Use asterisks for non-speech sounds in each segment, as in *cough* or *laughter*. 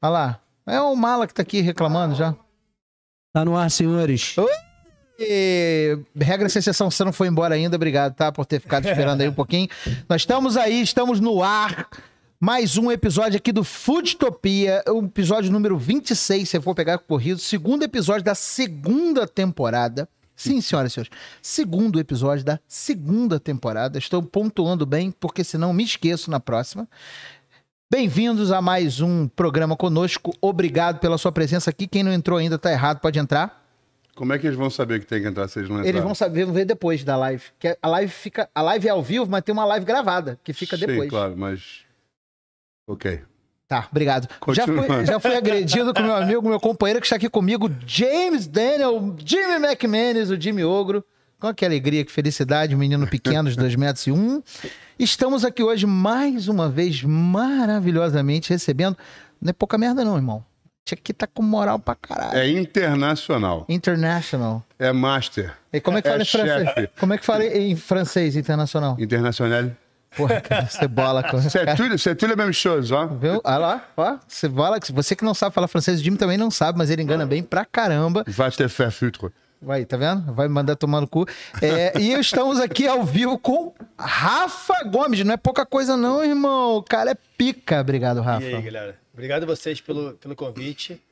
Olha lá. É o Mala que tá aqui reclamando já. Tá no ar, senhores. E... Regra sem exceção, você não foi embora ainda. Obrigado, tá? Por ter ficado esperando aí um pouquinho. Nós estamos aí, estamos no ar. Mais um episódio aqui do Foodtopia, o episódio número 26, se eu for pegar corrido. Segundo episódio da segunda temporada. Sim, senhoras e senhores. Segundo episódio da segunda temporada. Estou pontuando bem, porque senão me esqueço na próxima. Bem-vindos a mais um programa conosco. Obrigado pela sua presença aqui. Quem não entrou ainda está errado, pode entrar. Como é que eles vão saber que tem que entrar se eles não entrarem? Eles vão saber, vão ver depois da live. Que a live fica, a live é ao vivo, mas tem uma live gravada que fica Sim, depois. claro, mas OK. Tá, obrigado. Já fui, já fui, agredido com meu amigo, meu companheiro que está aqui comigo, James Daniel, Jimmy McManus, o Jimmy Ogro. Olha que é alegria, que felicidade, um menino pequeno de 2 metros e um. Estamos aqui hoje, mais uma vez, maravilhosamente recebendo. Não é pouca merda, não, irmão. Tinha aqui tá com moral pra caralho. É internacional. International. É master. E como é que é fala é em francês? Chefe. Como é que fala em francês internacional? Internacional. Porra, cara, cebola. C'est é tudo, c'est tudo a mesma coisa, ó. Viu? Olha lá, ó. Cebola, você que não sabe falar francês, o Jimmy também não sabe, mas ele engana bem pra caramba. Vai ter faire foutre. Vai, tá vendo? Vai me mandar tomar no cu. É, e estamos aqui ao vivo com Rafa Gomes. Não é pouca coisa, não, irmão. O cara é pica. Obrigado, Rafa. E aí, galera. Obrigado a vocês pelo, pelo convite.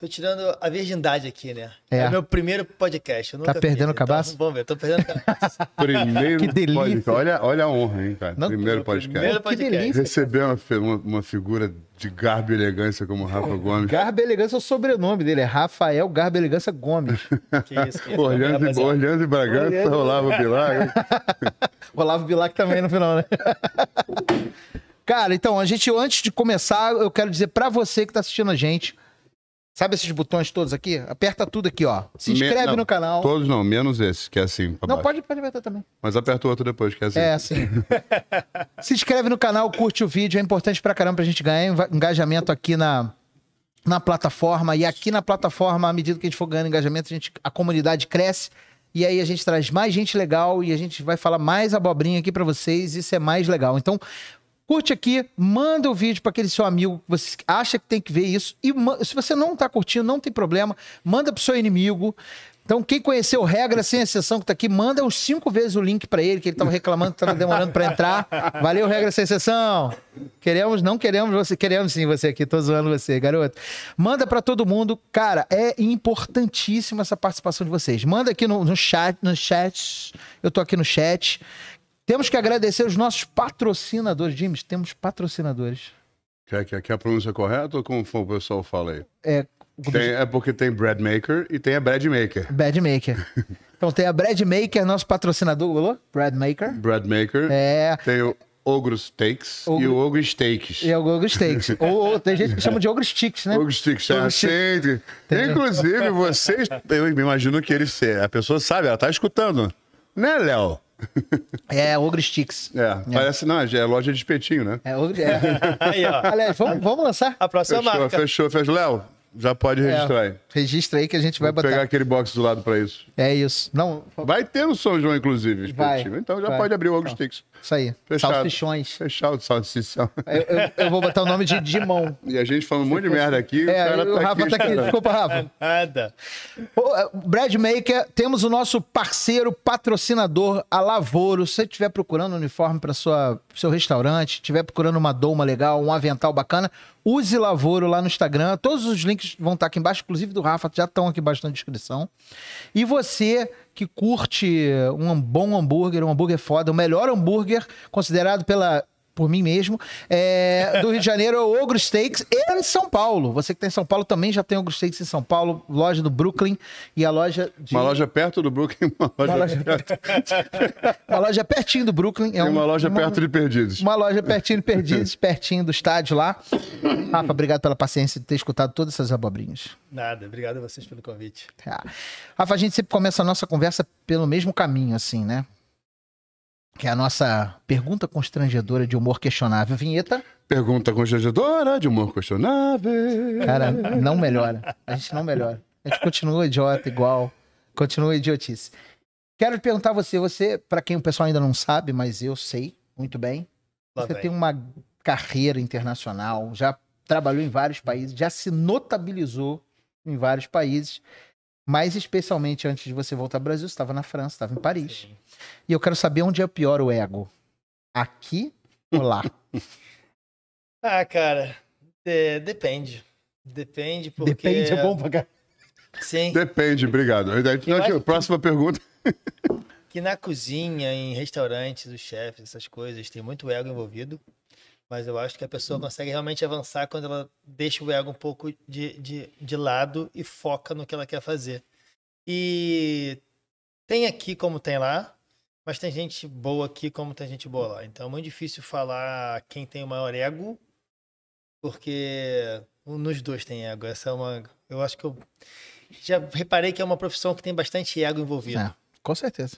Tô tirando a virgindade aqui, né? É, é meu primeiro podcast. tá perdendo fiz, o então cabaço? Então, vamos ver, tô perdendo o cabaço. *laughs* primeiro *laughs* que delícia. Podcast. Olha, olha a honra, hein, cara? Não, primeiro podcast. Primeiro podcast. Que delícia, Receber uma, uma, uma, figura de garbo e elegância como Rafa Gomes. Garbo e elegância é o sobrenome dele, é Rafael Garbo e Elegância Gomes. *laughs* que isso, que isso. Olhando e Bragança, Olavo Bilac. Olavo Bilac também no final, né? cara, então, a gente, antes de começar, eu quero dizer para você que tá assistindo a gente Sabe esses botões todos aqui? Aperta tudo aqui, ó. Se inscreve Me... não, no canal. Todos não, menos esse, que é assim. Não, baixo. pode, pode apertar também. Mas aperta o outro depois, que é assim. É assim. *laughs* Se inscreve no canal, curte o vídeo. É importante pra caramba pra gente ganhar engajamento aqui na, na plataforma. E aqui na plataforma, à medida que a gente for ganhando engajamento, a, gente, a comunidade cresce. E aí a gente traz mais gente legal e a gente vai falar mais abobrinha aqui para vocês. Isso é mais legal. Então, Curte aqui, manda o vídeo para aquele seu amigo que você acha que tem que ver isso. E se você não está curtindo, não tem problema, manda para o seu inimigo. Então, quem conheceu regra sem exceção que está aqui, manda os cinco vezes o link para ele, que ele estava reclamando que estava demorando para entrar. Valeu, regra sem exceção. Queremos, não queremos você, queremos sim você aqui, tô zoando você, garoto. Manda para todo mundo. Cara, é importantíssima essa participação de vocês. Manda aqui no, no chat, no chat. Eu tô aqui no chat. Temos que agradecer os nossos patrocinadores. James, temos patrocinadores. Quer, quer, quer a pronúncia correta ou como o pessoal fala aí? É, tem, é porque tem bread maker e tem a bread maker. Bread maker. *laughs* então tem a bread maker, nosso patrocinador, Golo. Bread maker. Bread maker. É. Tem o Ogro Steaks e o Ogro Steaks. E o Ogro Steaks. ou, ou, tem gente que chama de Ogro Sticks, né? Ogro Sticks, é, ogro sempre. Inclusive, vocês, eu me imagino que ele, a pessoa sabe, ela tá escutando. Né, Léo? *laughs* É Ogre Sticks. É, é. parece, não, é loja de espetinho, né? É Ogre. É. *laughs* aí, ó. Aliás, vamos, vamos lançar? A próxima fechou, marca. Fechou, fechou. Léo, já pode é, registrar aí. Registra aí que a gente vai Vou botar. pegar aquele box do lado pra isso. É isso. Não... Vai ter no São João, inclusive, esportivo. Vai, então já vai. pode abrir o Ogre então. Sticks. Isso aí. Fechado. Salsichões. Fechado, salsichão. Eu, é, eu, eu, vou botar o nome de Dimon. E a gente falando um monte de merda aqui. É, o, cara o Rafa aqui, tá aqui. Cara. Tá Desculpa, Rafa. Nada. O, é, Brad Maker, temos o nosso parceiro, patrocinador, a Lavoro. Se você estiver procurando um uniforme para seu restaurante, estiver procurando uma doma legal, um avental bacana, use Lavoro lá no Instagram. Todos os links vão estar aqui embaixo, inclusive do Rafa, já estão aqui embaixo na descrição. E você que curte um bom hambúrguer, um hambúrguer foda, o melhor hambúrguer considerado pela por mim mesmo. É, do Rio de Janeiro é o Ogro Steaks e em São Paulo. Você que está em São Paulo também já tem Ogro Steaks em São Paulo, loja do Brooklyn e a loja de... Uma loja perto do Brooklyn, uma loja, uma loja... perto. uma loja pertinho do Brooklyn. É um, uma loja uma... perto de Perdidos. Uma loja pertinho de Perdidos, *laughs* pertinho do estádio lá. Rafa, obrigado pela paciência de ter escutado todas essas abobrinhas. Nada, obrigado a vocês pelo convite. Tá. Rafa, a gente sempre começa a nossa conversa pelo mesmo caminho, assim, né? que é a nossa pergunta constrangedora de humor questionável. Vinheta. Pergunta constrangedora de humor questionável. Cara, não melhora. A gente não melhora. A gente continua idiota igual. Continua idiotice. Quero te perguntar a você, você, para quem o pessoal ainda não sabe, mas eu sei muito bem, Lá você tem uma carreira internacional, já trabalhou em vários países, já se notabilizou em vários países. Mas especialmente antes de você voltar ao Brasil, você estava na França, estava em Paris. Sim. E eu quero saber onde é pior o ego. Aqui ou lá? *laughs* ah, cara, de é, depende. Depende porque... Depende é bom pra caralho. Sim. Depende, obrigado. Próxima pergunta. que na cozinha, em restaurantes, os chefes, essas coisas, tem muito ego envolvido. Mas eu acho que a pessoa hum. consegue realmente avançar quando ela deixa o ego um pouco de, de, de lado e foca no que ela quer fazer. E tem aqui como tem lá, mas tem gente boa aqui como tem gente boa lá. Então é muito difícil falar quem tem o maior ego, porque nos dois tem ego. Essa é uma. Eu acho que eu já reparei que é uma profissão que tem bastante ego envolvido. É, com certeza.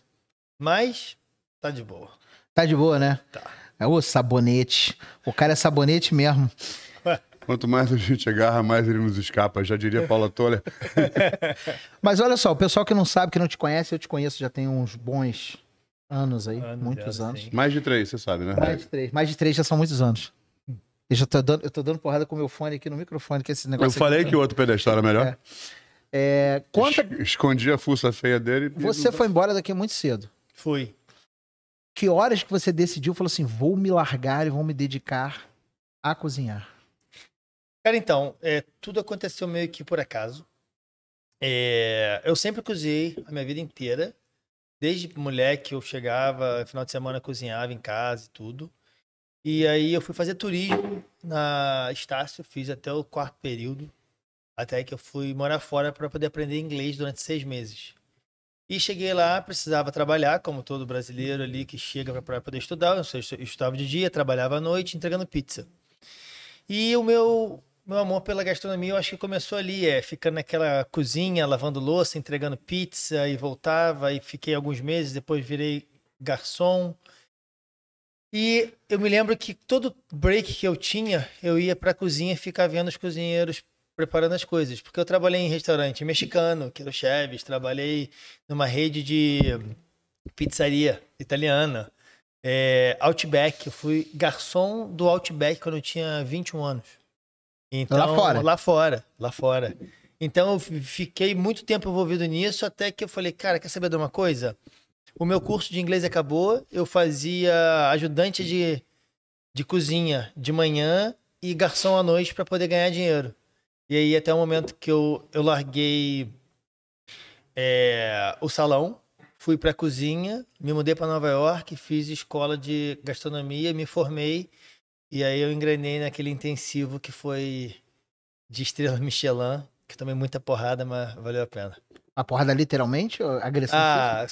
Mas tá de boa. Tá de boa, né? Tá. É o sabonete. O cara é sabonete mesmo. *laughs* Quanto mais a gente agarra, mais ele nos escapa, já diria *laughs* Paula Toller. *laughs* Mas olha só, o pessoal que não sabe, que não te conhece, eu te conheço já tem uns bons anos aí, anos, muitos anos. Sim. Mais de três, você sabe, né? Mais de três, mais de três já são muitos anos. Hum. Eu já tô dando, eu tô dando porrada com o meu fone aqui no microfone, que esse negócio. Eu falei aqui... Tá- que o outro pedestal era melhor. É. É, conta... Escondi a fuça feia dele. E... Você foi embora daqui muito cedo. Fui. Que horas que você decidiu, falou assim, vou me largar e vou me dedicar a cozinhar? Cara, então, é, tudo aconteceu meio que por acaso. É, eu sempre cozinhei a minha vida inteira. Desde moleque eu chegava, final de semana cozinhava em casa e tudo. E aí eu fui fazer turismo na Estácio, fiz até o quarto período, até que eu fui morar fora para poder aprender inglês durante seis meses. E cheguei lá, precisava trabalhar, como todo brasileiro ali que chega para poder estudar. Eu estudava de dia, trabalhava à noite, entregando pizza. E o meu, meu amor pela gastronomia, eu acho que começou ali, é, ficando naquela cozinha, lavando louça, entregando pizza e voltava. E fiquei alguns meses, depois virei garçom. E eu me lembro que todo break que eu tinha, eu ia para a cozinha ficar vendo os cozinheiros preparando as coisas. Porque eu trabalhei em restaurante mexicano, que era o Chaves, trabalhei numa rede de pizzaria italiana, é, Outback. Eu fui garçom do Outback quando eu tinha 21 anos. Então, lá fora? Lá fora, lá fora. Então eu fiquei muito tempo envolvido nisso, até que eu falei, cara, quer saber de uma coisa? O meu curso de inglês acabou, eu fazia ajudante de, de cozinha de manhã e garçom à noite para poder ganhar dinheiro. E aí, até o momento que eu, eu larguei é, o salão, fui para a cozinha, me mudei para Nova York, fiz escola de gastronomia, me formei. E aí eu engrenei naquele intensivo que foi de estrela Michelin, que também muita porrada, mas valeu a pena. A porrada literalmente? É Agressão? Ah,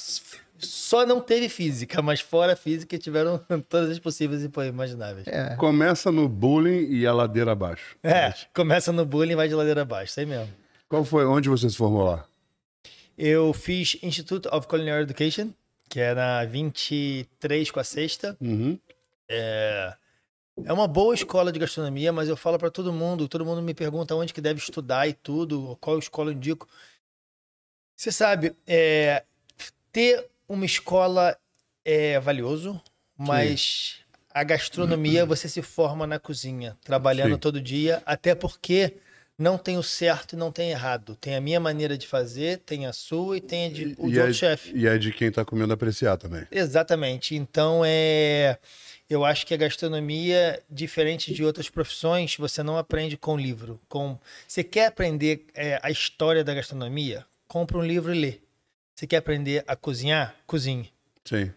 só não teve física, mas fora física tiveram *laughs* todas as possíveis e imagináveis. É. Começa no bullying e a ladeira abaixo. É, começa no bullying e vai de ladeira abaixo, isso é aí mesmo. Qual foi, onde você se formou lá? Eu fiz Institute of Culinary Education, que é na 23 com a sexta. Uhum. É... É uma boa escola de gastronomia, mas eu falo para todo mundo, todo mundo me pergunta onde que deve estudar e tudo, qual escola eu indico. Você sabe, é, ter uma escola é valioso, mas Sim. É. a gastronomia você se forma na cozinha, trabalhando Sim. todo dia, até porque não tem o certo e não tem errado. Tem a minha maneira de fazer, tem a sua e tem a de, o e de é, outro chefe. E é de quem está comendo apreciar também. Exatamente. Então é. Eu acho que a gastronomia, diferente de outras profissões, você não aprende com livro. Com... Você quer aprender é, a história da gastronomia? Compra um livro e lê. Você quer aprender a cozinhar? Cozinhe. Sim.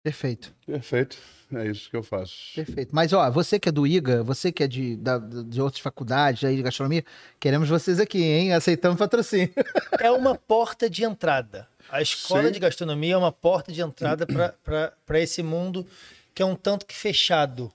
Perfeito. Perfeito. É isso que eu faço. Perfeito. Mas, ó, você que é do IGA, você que é de, da, de outras faculdades aí de gastronomia, queremos vocês aqui, hein? Aceitamos patrocínio. *laughs* É uma porta de entrada. A escola Sim. de gastronomia é uma porta de entrada para esse mundo que é um tanto que fechado.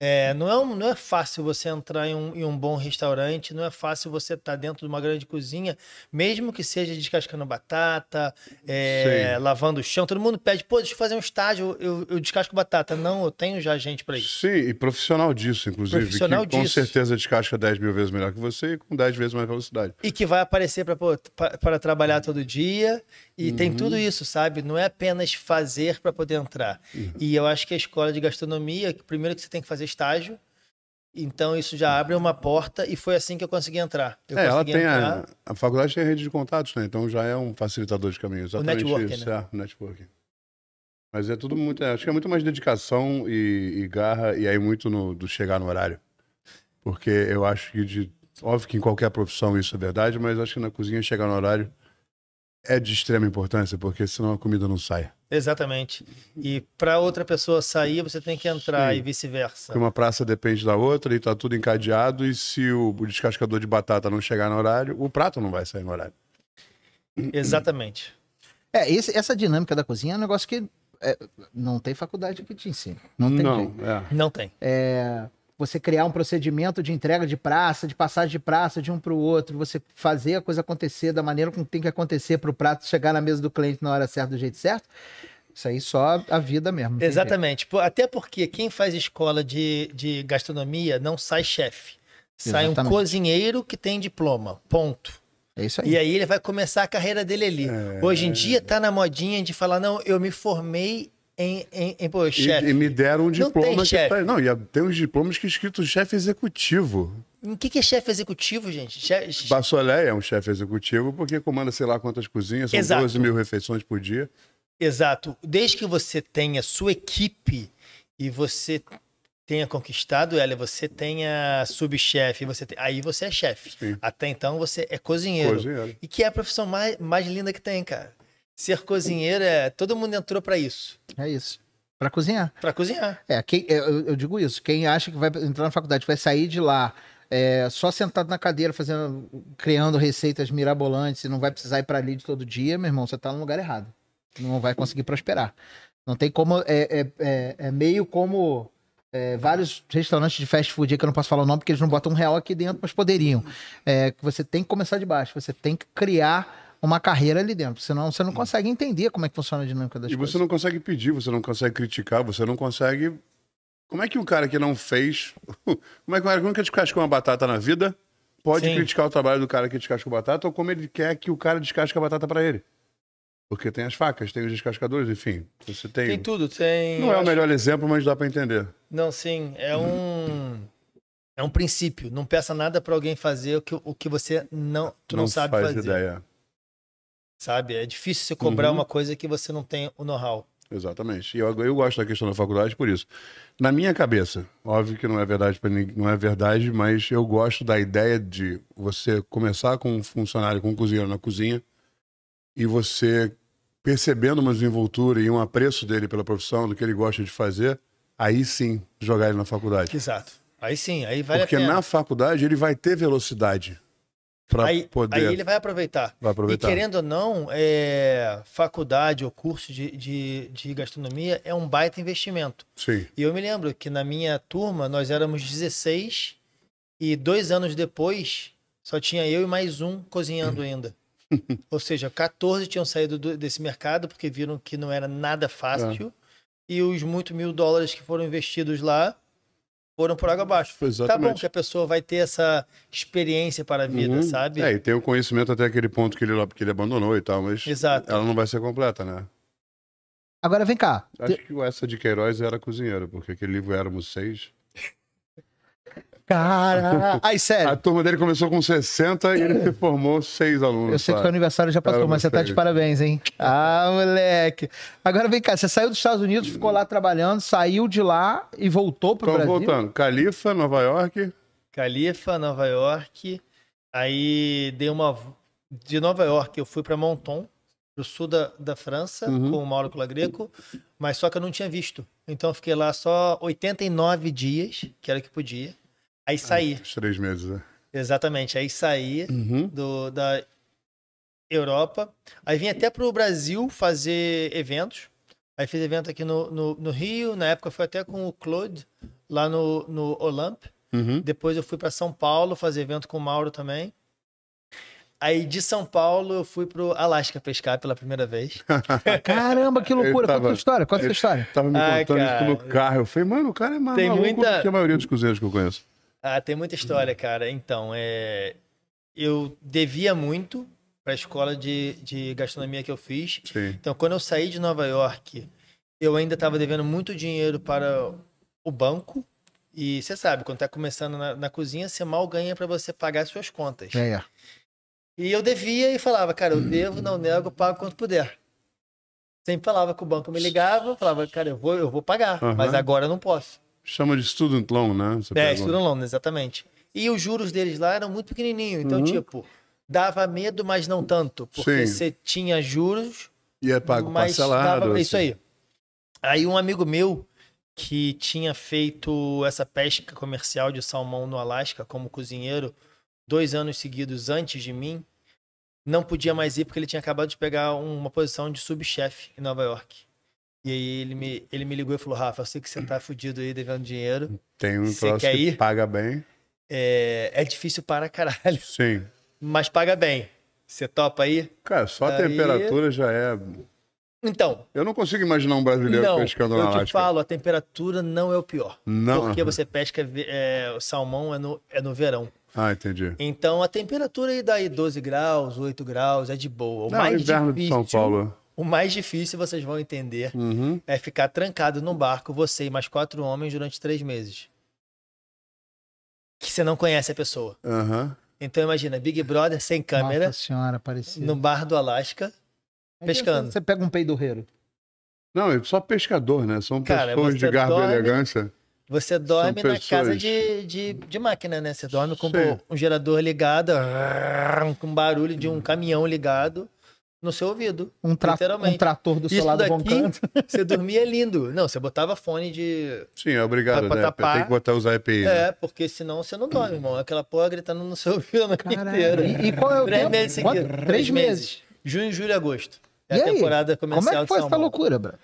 É, não, é um, não é fácil você entrar em um, em um bom restaurante, não é fácil você estar tá dentro de uma grande cozinha, mesmo que seja descascando batata, é, lavando o chão. Todo mundo pede, pô, deixa eu fazer um estágio, eu, eu descasco batata. Não, eu tenho já gente para isso. Sim, e profissional disso, inclusive. Profissional que, disso. Com certeza descasca 10 mil vezes melhor que você e com 10 vezes mais velocidade. E que vai aparecer para trabalhar todo dia e uhum. tem tudo isso, sabe? Não é apenas fazer para poder entrar. Uhum. E eu acho que a escola de gastronomia, primeiro que você tem que fazer estágio, então isso já abre uma porta e foi assim que eu consegui entrar. Eu é, consegui ela tem entrar... a, a, faculdade tem rede de contatos, né? Então já é um facilitador de caminhos. Exatamente o networking, isso, né? é, networking. Mas é tudo muito, é, acho que é muito mais dedicação e, e garra e aí muito no, do chegar no horário. Porque eu acho que de, óbvio que em qualquer profissão isso é verdade, mas acho que na cozinha chegar no horário é de extrema importância, porque senão a comida não sai. Exatamente. E para outra pessoa sair, você tem que entrar Sim. e vice-versa. Uma praça depende da outra e está tudo encadeado. E se o descascador de batata não chegar no horário, o prato não vai sair no horário. Exatamente. É, esse, essa dinâmica da cozinha é um negócio que é, não tem faculdade que te ensina. Não tem. Não, é. não tem. É, você criar um procedimento de entrega de praça, de passagem de praça de um para o outro, você fazer a coisa acontecer da maneira como tem que acontecer para o prato chegar na mesa do cliente na hora certa, do jeito certo. Isso aí só a vida mesmo. Exatamente. Jeito. Até porque quem faz escola de, de gastronomia não sai chefe. Sai Exatamente. um cozinheiro que tem diploma. Ponto. É isso aí. E aí ele vai começar a carreira dele ali. É... Hoje em dia está na modinha de falar, não, eu me formei em, em, em pô, chefe. E, e, me deram um diploma. Não, tem tá, não, e tem uns diplomas que é escrito chefe executivo. O que, que é chefe executivo, gente? Chefe... Bassolé é um chefe executivo porque comanda sei lá quantas cozinhas, são Exato. 12 mil refeições por dia. Exato. Desde que você tenha sua equipe e você tenha conquistado ela, você tenha subchefe, você aí você é chefe. Até então você é cozinheiro. cozinheiro. E que é a profissão mais, mais linda que tem, cara ser cozinheiro é. Todo mundo entrou para isso. É isso. Para cozinhar. Para cozinhar. É, quem, é, eu, eu, digo isso. Quem acha que vai entrar na faculdade, vai sair de lá é, só sentado na cadeira, fazendo, criando receitas mirabolantes e não vai precisar ir para ali de todo dia, meu irmão, você tá no lugar errado. Não vai conseguir prosperar. Não tem como. É, é, é, é meio como. É, vários restaurantes de fast food que eu não posso falar o nome porque eles não botam um real aqui dentro, mas poderiam. É, você tem que começar de baixo, você tem que criar uma carreira ali dentro. Senão você não hum. consegue entender como é que funciona a dinâmica das e coisas. E você não consegue pedir, você não consegue criticar, você não consegue. Como é que o cara que não fez. *laughs* como é que o cara é que nunca descascou uma batata na vida pode Sim. criticar o trabalho do cara que descasca a batata ou como ele quer que o cara descasque a batata para ele? Porque tem as facas, tem os descascadores, enfim. Você tem. Tem tudo, tem. Não é o melhor exemplo, mas dá para entender. Não, sim. É um. é um princípio. Não peça nada para alguém fazer o que, o que você não, tu não, não sabe faz fazer. Ideia sabe? É difícil você cobrar uhum. uma coisa que você não tem o know-how. Exatamente. E eu, eu gosto da questão da faculdade por isso. Na minha cabeça, óbvio que não é verdade para não é verdade, mas eu gosto da ideia de você começar com um funcionário, com um cozinheiro na cozinha e você percebendo uma desenvoltura e um apreço dele pela profissão, do que ele gosta de fazer, aí sim jogar ele na faculdade. Exato. Aí sim, aí vai vale Porque na faculdade ele vai ter velocidade. Pra aí, poder... aí ele vai aproveitar. vai aproveitar. E querendo ou não, é, faculdade ou curso de, de, de, gastronomia é um baita investimento. Sim. E eu me lembro que na minha turma nós éramos 16 e dois anos depois só tinha eu e mais um cozinhando *laughs* ainda. ou seja, 14 tinham saído do, desse mercado porque viram que não era nada fácil. É. E os muito mil dólares que foram investidos lá foram por água abaixo. Exatamente. Tá bom que a pessoa vai ter essa experiência para a vida, uhum. sabe? É, e tem o conhecimento até aquele ponto que ele, que ele abandonou e tal, mas Exato. ela não vai ser completa, né? Agora vem cá. Acho que essa de Queiroz era cozinheiro, porque aquele livro Éramos Seis. Cara! Aí, sério. A turma dele começou com 60 e ele se formou seis alunos. Eu sei sabe? que o aniversário já passou, mas você tá de parabéns, hein? Ah, moleque. Agora vem cá, você saiu dos Estados Unidos, ficou lá trabalhando, saiu de lá e voltou pro Tô então, Brasil? voltando. Califa, Nova York. Califa, Nova York. Aí dei uma... De Nova York eu fui para Monton, pro sul da, da França, uhum. com o Mauro Colagreco, mas só que eu não tinha visto. Então eu fiquei lá só 89 dias, que era o que podia. Aí saí. Ah, três meses, né? Exatamente. Aí saí uhum. do, da Europa. Aí vim até pro Brasil fazer eventos. Aí fiz evento aqui no, no, no Rio. Na época foi até com o Claude, lá no, no Uhum. Depois eu fui para São Paulo fazer evento com o Mauro também. Aí de São Paulo eu fui pro Alasca pescar pela primeira vez. *laughs* Caramba, que loucura! Tava, a sua história? Conta a sua história? Tava me contando Ai, isso no carro. Eu falei, mano, o cara é maluco. Tem muita... que a maioria dos cruzeiros que eu conheço. Ah, tem muita história, uhum. cara. Então, é... eu devia muito para a escola de, de gastronomia que eu fiz. Sim. Então, quando eu saí de Nova York, eu ainda estava devendo muito dinheiro para o banco. E você sabe, quando está começando na, na, cozinha, você mal ganha para você pagar suas contas. É, E eu devia e falava, cara, eu uhum. devo, não nego, pago quanto puder. Sempre falava que o banco me ligava, falava, cara, eu vou, eu vou pagar, uhum. mas agora eu não posso. Chama de student loan, né? Você é, pergunta. student loan, exatamente. E os juros deles lá eram muito pequenininho, então, uhum. tipo, dava medo, mas não tanto, porque Sim. você tinha juros... E é pago mas parcelado. Dava... Assim. Isso aí. Aí um amigo meu que tinha feito essa pesca comercial de salmão no Alasca como cozinheiro dois anos seguidos antes de mim, não podia mais ir porque ele tinha acabado de pegar uma posição de subchefe em Nova York. E aí ele me, ele me ligou e falou: Rafa, eu sei que você tá fudido aí devendo dinheiro. Tem um troço que ir? paga bem. É, é difícil para caralho. Sim. Mas paga bem. Você topa aí? Cara, só a temperatura já é. Então. Eu não consigo imaginar um brasileiro não, pescando na Não, eu te falo, a temperatura não é o pior. Não. Porque você pesca é, salmão é no, é no verão. Ah, entendi. Então a temperatura aí daí 12 graus, 8 graus, é de boa. O não, mais inverno difícil, de São Paulo o mais difícil, vocês vão entender, uhum. é ficar trancado num barco, você e mais quatro homens, durante três meses. Que você não conhece a pessoa. Uhum. Então imagina, Big Brother sem câmera. Nossa senhora, parecia. No bar do Alasca, é pescando. Você pega um peidorreiro. Não, é só pescador, né? São Cara, pessoas de garbo e elegância. Você dorme na casa de, de, de, máquina, né? Você dorme com um, um gerador ligado, *laughs* com um barulho de um caminhão ligado no seu ouvido. Um, tra um trator do Isso seu lado daqui, canto. *laughs* Você dormia lindo. Não, você botava fone de. Sim, é obrigado, pra, né? Tapar. Tem que botar os EPI. Né? É, porque senão você não dorme, irmão. Aquela porra gritando no seu ouvido a noite inteira. E, e qual é o Três tempo? meses seguidos. Três, Três meses. meses. Junho, julho, agosto. É e a aí? temporada comercial Como é que foi essa loucura, bro?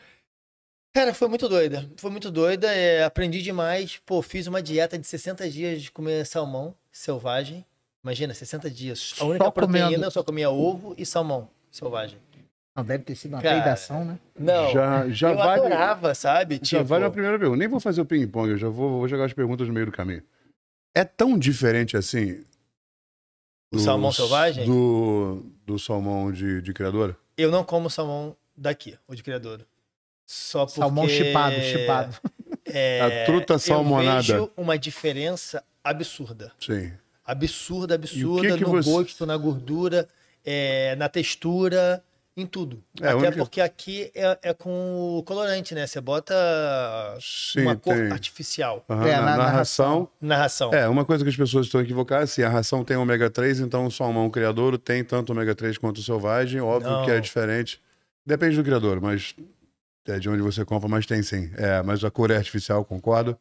Cara, foi muito doida. Foi muito doida. É, aprendi demais. Pô, fiz uma dieta de 60 dias de comer salmão selvagem. Imagina, 60 dias. A única só proteína comendo. eu só comia ovo e salmão. Selvagem. Não, deve ter sido uma Cara, peidação, né? Não, já, já eu vai, adorava, sabe? Já tipo... vai na primeira pergunta. Nem vou fazer o ping-pong, eu já vou, vou jogar as perguntas no meio do caminho. É tão diferente assim... o salmão selvagem? Do, do salmão de, de criadora? Eu não como salmão daqui, o de criadora. Só porque... Salmão chipado, chipado. *laughs* É, a truta salmonada. Eu vejo uma diferença absurda. Sim. Absurda, absurda que que no você... gosto, na gordura é, na textura, em tudo. É, Até porque aqui é, é, com o colorante, né? Você bota Sim, uma cor tem. artificial. Uhum, é, na, na narração. Narração. É, uma coisa que as pessoas estão equivocadas, assim, a ração tem ômega 3, então o salmão criadouro tem tanto ômega 3 quanto o selvagem. Óbvio Não. que é diferente. Depende do criador, mas é de onde você compra, mas tem sim. É, mas a cor é artificial, concordo.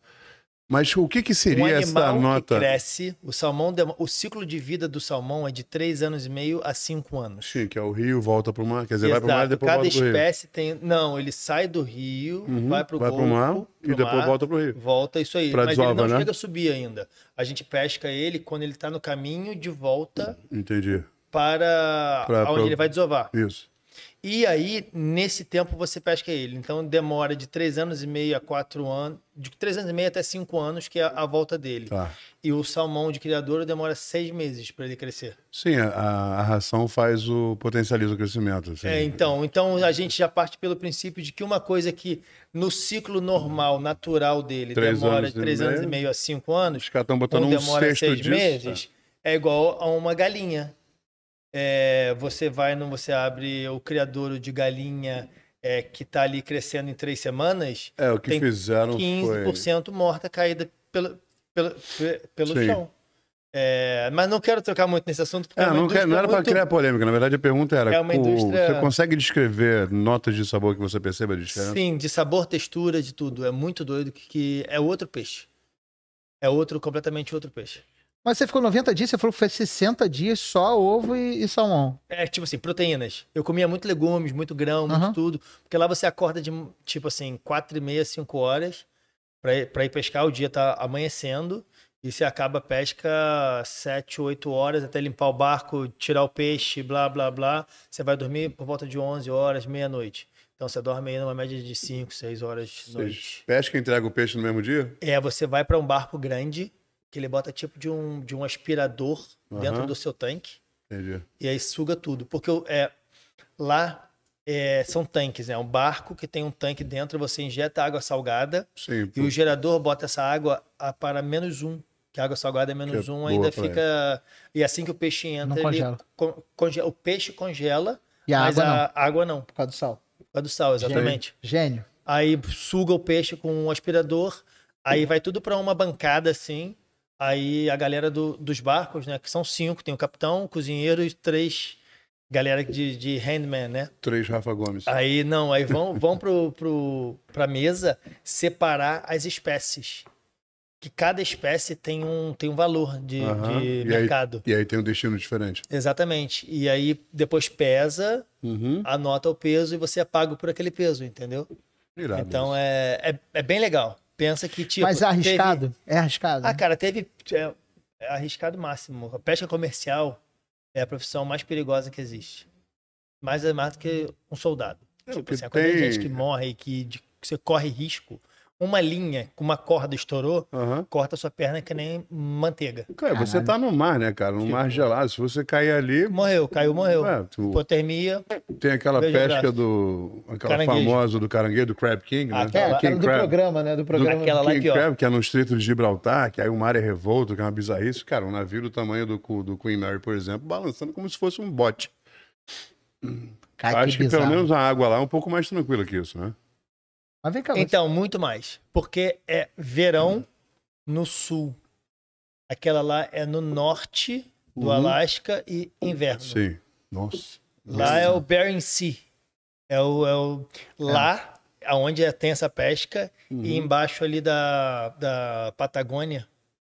Mas o que, que seria um essa nota? Que cresce, o salmão, o ciclo de vida do salmão é de 3 anos e meio a 5 anos. Chique, é o rio, volta para o mar, quer dizer, Exato. vai para o mar e depois Cada volta para o rio. Cada espécie tem, não, ele sai do rio, uhum, vai para o mar pro e depois mar, volta para o rio. Volta isso aí, pra mas deslova, ele não né? chega a subir ainda. A gente pesca ele quando ele está no caminho de volta. Entendi. Para pra, onde pra... ele vai desovar. Isso. E aí, nesse tempo, você pesca ele. Então, demora de três anos e meio a quatro anos, de três anos e meio até cinco anos, que é a volta dele. Tá. E o salmão de criador demora seis meses para ele crescer. Sim, a, a, ração faz o potencializa o crescimento. Assim. É, então, então a gente já parte pelo princípio de que uma coisa que no ciclo normal, natural dele, três demora de três anos e meio a cinco anos, os caras estão botando um demora um sexto seis disso, meses, tá. é igual a uma galinha é, você vai, não você abre o criadouro de galinha é, que está ali crescendo em três semanas. É, o que tem fizeram 15% foi... morta caída pelo, pelo, pelo chão. É, mas não quero tocar muito nesse assunto. Porque é, é não, quer, não, era muito... para criar polêmica. Na verdade, a pergunta era: é indústria... você consegue descrever notas de sabor que você perceba de diferença? Sim, de sabor, textura, de tudo. É muito doido que, que é outro peixe. É outro, completamente outro peixe. Mas você ficou 90 dias, você falou que foi 60 dias só ovo e, e salmão. É, tipo assim, proteínas. Eu comia muito legumes, muito grão, muito uhum. tudo. Porque lá você acorda de, tipo assim, 4 e meia, 5 horas pra ir, pra ir pescar. O dia tá amanhecendo. E você acaba a pesca 7, 8 horas até limpar o barco, tirar o peixe, blá, blá, blá. Você vai dormir por volta de 11 horas, meia-noite. Então você dorme aí numa média de 5, 6 horas de noite. Pesca e entrega o peixe no mesmo dia? É, você vai para um barco grande que ele bota tipo de um, de um aspirador uhum. dentro do seu tanque. Entendi. E aí suga tudo. Porque é, lá é, são tanques, né? É um barco que tem um tanque dentro, você injeta água salgada Sim, e o gerador bota essa água a, para menos um. Que a água salgada é menos que é um, ainda fica. Ele. E assim que o peixe entra, ele congela. o peixe congela, e a mas água a não. água não. Por causa do sal. Por causa do sal, exatamente. Gênio. Aí suga o peixe com um aspirador, aí vai tudo para uma bancada assim. Aí a galera do, dos barcos, né? Que são cinco, tem o capitão, o cozinheiro e três galera de, de handman, né? Três Rafa Gomes. Aí não, aí vão, vão pro, pro, mesa separar as espécies. Que cada espécie tem um, tem um valor de, uhum. de e mercado. Aí, e aí tem um destino diferente. Exatamente. E aí depois pesa, uhum. anota o peso e você é pago por aquele peso, entendeu? Irado então é, é, é bem legal pensa que, tipo. Mas é arriscado? Teve... É arriscado? Ah, cara, teve. É, é arriscado máximo. A pesca comercial é a profissão mais perigosa que existe. Mais é mais do que um soldado. É, tipo, assim, tem... gente que morre e que, que você corre risco uma linha com uma corda estourou, uhum. corta sua perna que nem manteiga. Cara, Caralho. você tá no mar, né, cara? No tipo, mar gelado. Se você cair ali. Morreu, caiu, morreu. É, tu... Hipotermia. Tem aquela pesca do. aquela famosa do caranguejo, do Crab King, né? Aquela, King do Crab. programa, né? Do programa do aquela King lá que, Crab, que é no Estreito de Gibraltar, que aí o mar é revolto, que é uma bizarrice. Cara, um navio do tamanho do, do Queen Mary, por exemplo, balançando como se fosse um bote. Cara, Acho que, que pelo menos a água lá é um pouco mais tranquila que isso, né? Mas vem cá, então, você... muito mais. Porque é verão uhum. no sul. Aquela lá é no norte do uhum. Alasca e inverno. Sim. Nossa. Lá Nossa. é o Bering Sea. É o, é o é. lá onde aonde é, tem essa pesca uhum. e embaixo ali da, da Patagônia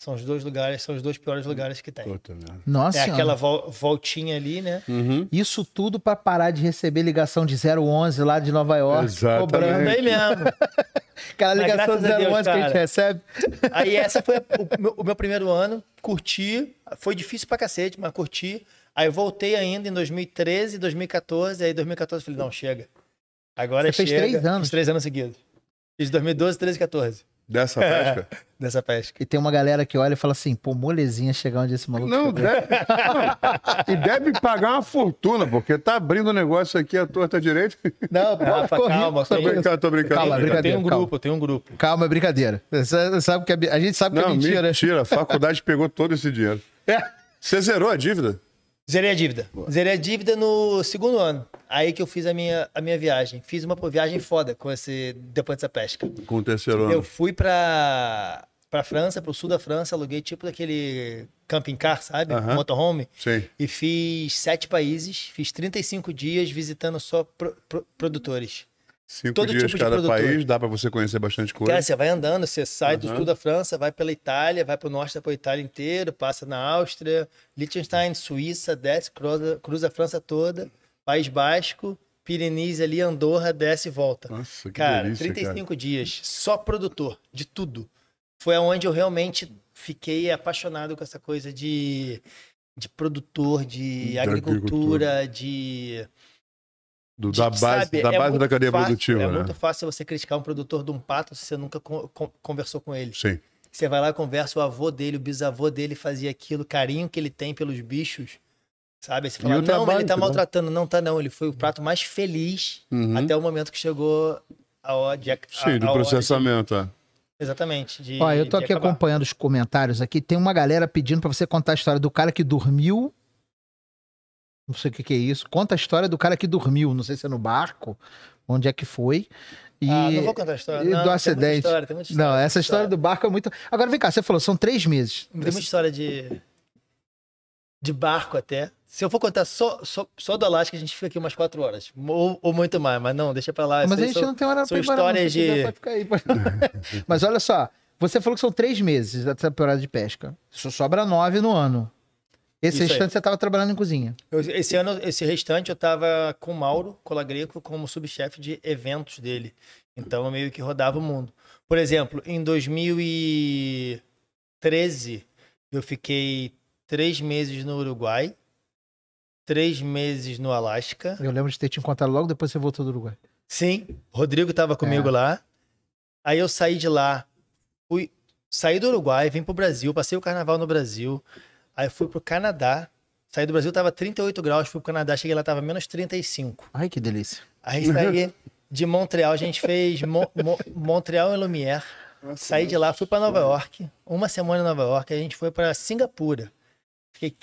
são os dois lugares, são os dois piores lugares que tem. Puta, Nossa. É senhora. aquela voltinha ali, né? Uhum. Isso tudo para parar de receber ligação de 011 lá de Nova York, Exatamente. cobrando aí mesmo. *laughs* Aquela ligação de 011 Deus, que a gente recebe. Aí essa foi o meu, o meu primeiro ano, curti, foi difícil pra cacete, mas curti. Aí voltei ainda em 2013, 2014, aí 2014 falei, não, chega. Agora Você chega. fez três anos. Fiz três anos seguidos. Fiz 2012, 13 e 14. Dessa é, pesca? É, dessa pesca. E tem uma galera que olha e fala assim, pô, molezinha chegar onde esse maluco Não, deve, não. *laughs* E deve pagar uma fortuna, porque tá abrindo o negócio aqui à torta direita. Não, *laughs* pô, Rafa, calma. Tô brincando, tô brincando. Calma, brincadeira. Tem um grupo, calma. tem um grupo. Calma, é brincadeira. sabe que a, a gente sabe que é mentira. mentira. A faculdade pegou todo esse dinheiro. É. Você zerou a dívida? Zerei a dívida. Boa. Zerei a dívida no segundo ano aí que eu fiz a minha, a minha viagem. Fiz uma viagem foda com esse depois dessa pesca. Com o terceiro Eu fui pra, pra França, pro sul da França, aluguei tipo daquele camping car, sabe? Uhum. Motorhome. Sim. E fiz sete países, fiz 35 dias visitando só pro, pro, produtores. Cinco Todo dias tipo cada país, dá para você conhecer bastante coisa. Cara, você vai andando, você sai uhum. do sul da França, vai pela Itália, vai para o norte da Itália inteiro, passa na Áustria, Liechtenstein, Suíça, desce, cruza, cruza a França toda País Basco, Pirineis ali, Andorra, desce e volta. Nossa, que cara, delícia, 35 cara. dias, só produtor, de tudo. Foi aonde eu realmente fiquei apaixonado com essa coisa de, de produtor, de, de agricultura, agricultura, de. Do, da base, sabe, da, base da é cadeia fácil, produtiva. É né? muito fácil você criticar um produtor de um pato se você nunca conversou com ele. Sim. Você vai lá, conversa, o avô dele, o bisavô dele fazia aquilo, carinho que ele tem pelos bichos. Sabe? Você fala, não, trabalho, ele tá né? maltratando. Não tá, não. Ele foi o uhum. prato mais feliz uhum. até o momento que chegou a hora de. A, Sim, do processamento, de... é. Exatamente. De, Ó, eu tô aqui acabar. acompanhando os comentários aqui. Tem uma galera pedindo para você contar a história do cara que dormiu. Não sei o que, que é isso. Conta a história do cara que dormiu. Não sei se é no barco, onde é que foi. E, ah, não vou contar a história. E não, do acidente. História, história, não, essa história, história do barco é muito. Agora vem cá, você falou, são três meses. Tem uma história de. de barco até. Se eu for contar só, só, só do Alasca, a gente fica aqui umas quatro horas. Ou, ou muito mais, mas não, deixa pra lá. Mas a gente não tem hora pra histórias de... aí, mas... *laughs* mas olha só, você falou que são três meses da temporada de pesca. Só sobra nove no ano. Esse Isso restante aí. você estava trabalhando em cozinha. Eu, esse ano, esse restante, eu estava com o Mauro Colagreco como subchefe de eventos dele. Então eu meio que rodava o mundo. Por exemplo, em 2013, eu fiquei três meses no Uruguai três meses no Alasca. Eu lembro de ter te encontrado logo depois que você voltou do Uruguai. Sim, Rodrigo estava comigo é. lá. Aí eu saí de lá, fui, saí do Uruguai, vim pro Brasil, passei o carnaval no Brasil. Aí fui pro Canadá. Saí do Brasil, tava 38 graus, fui pro Canadá, cheguei lá, tava menos 35. Ai, que delícia. Aí saí de Montreal, a gente fez Mo Mo Montreal e Lumière. Nossa, saí de lá, fui para Nova York, uma semana em Nova York, a gente foi para Singapura. Fiquei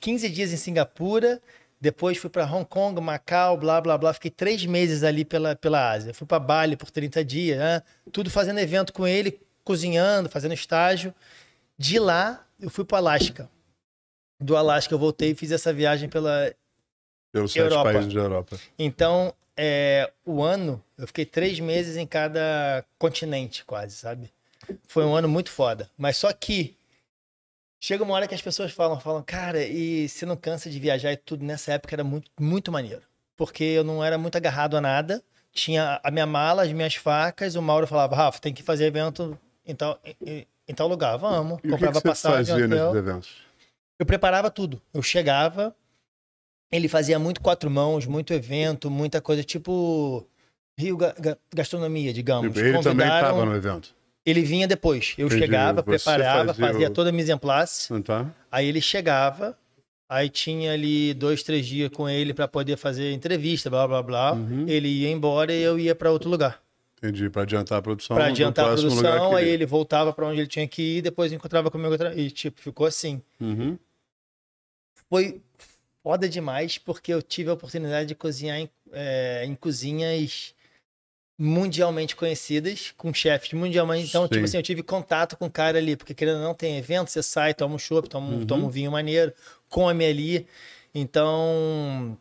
15 dias em Singapura, depois fui para Hong Kong, Macau, blá, blá, blá. Fiquei três meses ali pela, pela Ásia. Fui para Bali por 30 dias, né? tudo fazendo evento com ele, cozinhando, fazendo estágio. De lá, eu fui para Alasca. Do Alasca, eu voltei e fiz essa viagem pela Pelos Europa. sete países Europa. Então, é, o ano, eu fiquei três meses em cada continente, quase, sabe? Foi um ano muito foda. Mas só que Chega uma hora que as pessoas falam, falam, cara, e você não cansa de viajar e tudo. Nessa época era muito, muito maneiro. Porque eu não era muito agarrado a nada. Tinha a minha mala, as minhas facas. O Mauro falava, Rafa, tem que fazer evento em tal, em, em tal lugar. Vamos. E Comprava que que passagem. Fazia nesses eventos? Eu preparava tudo. Eu chegava. Ele fazia muito quatro mãos, muito evento, muita coisa tipo Rio Ga Ga Gastronomia, digamos. Tipo, ele também estava no evento. Ele vinha depois. Eu Entendi. chegava, Você preparava, fazia, fazia o... toda a mise en place. Ah, tá. Aí ele chegava, aí tinha ali dois, três dias com ele para poder fazer entrevista, blá, blá, blá. Uhum. Ele ia embora e eu ia para outro lugar. Entendi, para adiantar a produção. Para adiantar a produção, aí ele voltava para onde ele tinha que ir, depois encontrava comigo e tipo, ficou assim. Uhum. Foi foda demais porque eu tive a oportunidade de cozinhar em, é, em cozinhas mundialmente conhecidas, com chefes mundialmente. Então, Sim. tipo assim, eu tive contato com o cara ali, porque querendo ou não, tem evento, você sai, toma um chopp, toma, uhum. toma um vinho maneiro, come ali. Então.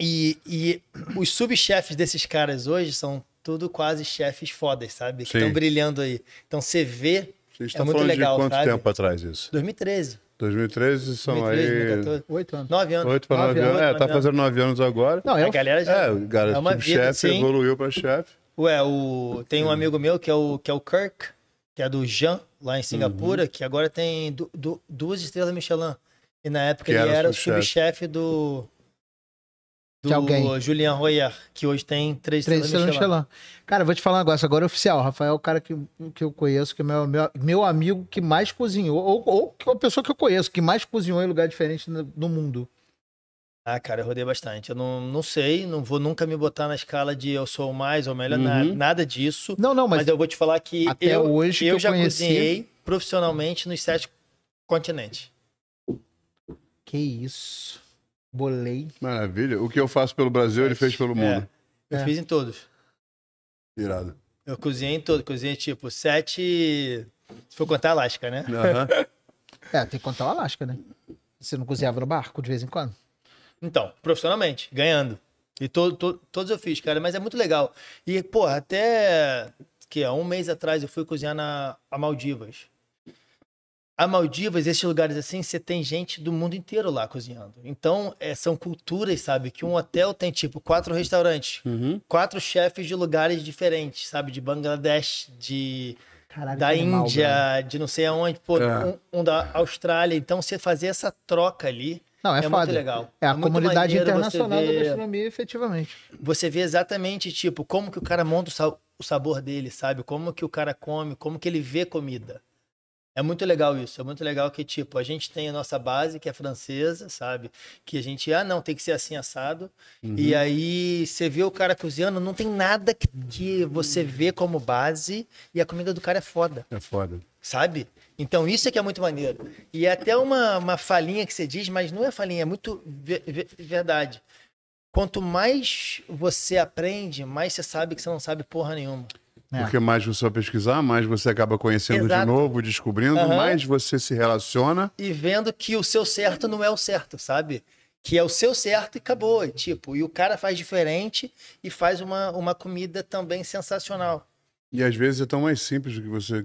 E, e os subchefes desses caras hoje são tudo quase chefes fodas, sabe? Que estão brilhando aí. Então, você vê. Vocês é muito legal, de quanto sabe? tempo atrás isso? 2013. 2013 são 2013, aí. 2014, 8 anos. 9 para 9, 9 anos. é, 9 tá fazendo nove anos agora. Não, eu... É, a galera já. É, o cara, é tipo, chefe evoluiu para chefe. Ué, o... tem um hum. amigo meu que é o, que é o Kirk, que é do Jean, lá em Singapura, uhum. que agora tem du... Du... duas estrelas Michelin. E na época que ele era, era o subchefe do do alguém. Julian Royer, que hoje tem três, três estrelas Michelin. Michelin. Cara, vou te falar um negócio agora é oficial. Rafael é o cara que, que eu conheço, que é meu, meu, meu amigo que mais cozinhou, ou, ou é a pessoa que eu conheço, que mais cozinhou em lugar diferente no, no mundo. Ah, cara, eu rodei bastante. Eu não, não sei, não vou nunca me botar na escala de eu sou mais ou melhor, uhum. na, nada disso. Não, não, mas, mas, eu vou te falar que até eu, hoje eu, já conheci... cozinhei profissionalmente nos sete continentes. Que isso. Bolei. Maravilha. O que eu faço pelo Brasil, ele fez pelo é. mundo. É. Eu fiz em todos. Irado. Eu cozinhei em todos. Cozinhei tipo sete. Se for contar Alasca, né? Uhum. *laughs* é, tem que contar o Alasca, né? Você não cozinhava no barco de vez em quando? Então, profissionalmente, ganhando. E to, to, todos eu fiz, cara, mas é muito legal. E, pô, até que há é, um mês atrás eu fui cozinhar na a Maldivas. A Maldivas, esses lugares assim, você tem gente do mundo inteiro lá cozinhando. Então, é, são culturas, sabe? Que um hotel tem, tipo, quatro restaurantes, uhum. quatro chefes de lugares diferentes, sabe? De Bangladesh, de Caralho, da Índia, mal, de não sei aonde, pô, é. um, um, da Austrália. Então, você fazer essa troca ali não, é, é foda. muito legal. É a é comunidade internacional vê... da gastronomia, efetivamente. Você vê exatamente, tipo, como que o cara monta o, o, sabor dele, sabe? Como que o cara come, como que ele vê comida. É muito legal isso. É muito legal que, tipo, a gente tem a nossa base, que é francesa, sabe? Que a gente, ah, não, tem que ser assim assado. Uhum. E aí você vê o cara cozinhando, não tem nada que, que você vê como base e a comida do cara é foda. É foda. Sabe? Então, isso é que é muito maneiro. E é até uma, uma falinha que você diz, mas não é falinha, é muito verdade. Quanto mais você aprende, mais você sabe que você não sabe porra nenhuma. É. Porque mais você vai pesquisar, mais você acaba conhecendo Exato. de novo, descobrindo, uhum. mais você se relaciona. E vendo que o seu certo não é o certo, sabe? Que é o seu certo e acabou. E, tipo, e o cara faz diferente e faz uma, uma comida também sensacional. E às vezes é tão mais simples do que você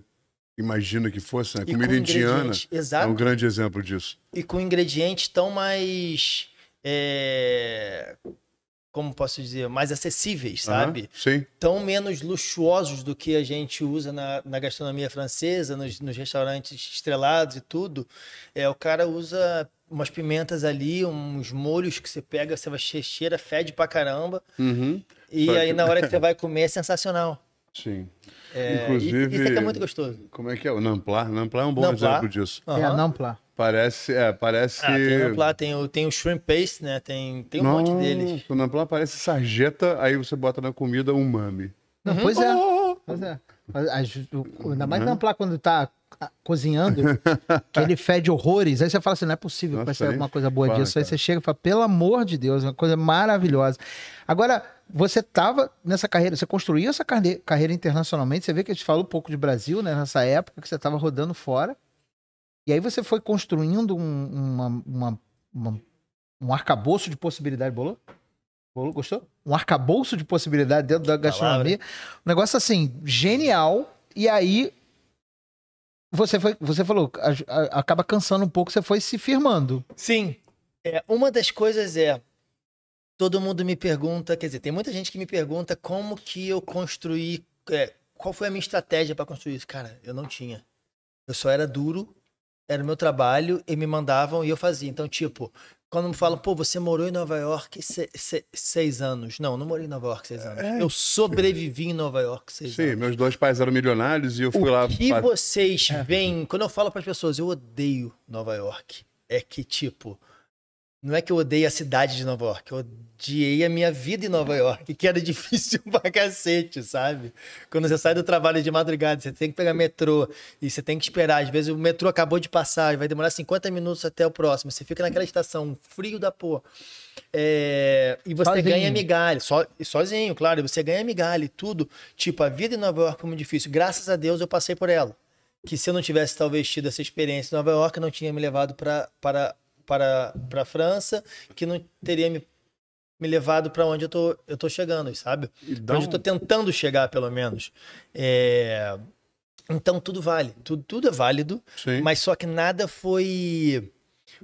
imagina que fosse, né? Comida com indiana exato. é um grande exemplo disso. E com ingredientes tão mais. É... Como posso dizer? Mais acessíveis, sabe? Uh -huh, sim. Tão menos luxuosos do que a gente usa na, na gastronomia francesa, nos, nos, restaurantes estrelados e tudo. É, o cara usa umas pimentas ali, uns molhos que você pega, você vai cheira, fede pra caramba. Uhum. E Só aí que... na hora que você *laughs* vai comer é sensacional. Sim. É, Inclusive. Isso aqui é muito gostoso. Como é que é? O Namplar? Namplar é um bom Namplar. exemplo disso. Uhum. É, Namplar. Parece. É, parece. Ah, tem o tem o, tem o shrimp paste, né? Tem, tem um Não, monte deles. O Namplar parece sarjeta, aí você bota na comida um mami. Não, é. uhum. Pois é. Oh! Pois é. o, ainda mais uhum. Namplar quando tá ah, cozinhando, *laughs* que ele fede horrores. Aí você fala assim: não é possível que vai ser alguma coisa boa disso. Cara. Aí você chega e fala: pelo amor de Deus, uma coisa maravilhosa. Agora, você estava nessa carreira, você construiu essa carreira internacionalmente, você vê que a gente falou um pouco de Brasil, né? Nessa época que você estava rodando fora. E aí você foi construindo um, uma, uma, uma, um arcabouço de possibilidade, bolou? bolou? Gostou? Um arcabouço de possibilidade dentro da gastronomia. Um negócio assim, genial. E aí você foi, você falou, a, a, acaba cansando um pouco, você foi se firmando. Sim. É, uma das coisas é todo mundo me pergunta, quer dizer, tem muita gente que me pergunta como que eu construí, é, qual foi a minha estratégia para construir isso. Cara, eu não tinha. Eu só era duro, era o meu trabalho, e me mandavam e eu fazia. Então, tipo, quando me falam, pô, você morou em Nova York se, se, seis anos. Não, não morei em Nova York seis anos. É, eu sobrevivi sim. em Nova York seis Sim, anos. Sim, meus dois pais eram milionários e eu fui o lá. O que vocês é. veem, quando eu falo para as pessoas, eu odeio Nova York, é que, tipo, não é que eu odeio a cidade de Nova York, eu odiei a minha vida em Nova York, que era *laughs* difícil pra cacete, sabe? Quando você sai do trabalho de madrugada, você tem que pegar metrô e você tem que esperar. Às vezes o metrô acabou de passar e vai demorar 50 minutos até o próximo. Você fica naquela estação, frio da porra. É... e você sozinho. ganha migalha, so, sozinho, claro, você ganha migalha e tudo. Tipo, a vida em Nova York foi é muito difícil. Graças a Deus eu passei por ela. Que se eu não tivesse talvez tido essa experiência em Nova York, não tinha me levado pra, para para, para a França que não teria me, me levado para onde eu tô, eu tô chegando, sabe? Então... Onde eu tô tentando chegar, pelo menos. É... Então tudo vale, tudo, tudo é válido, Sim. mas só que nada foi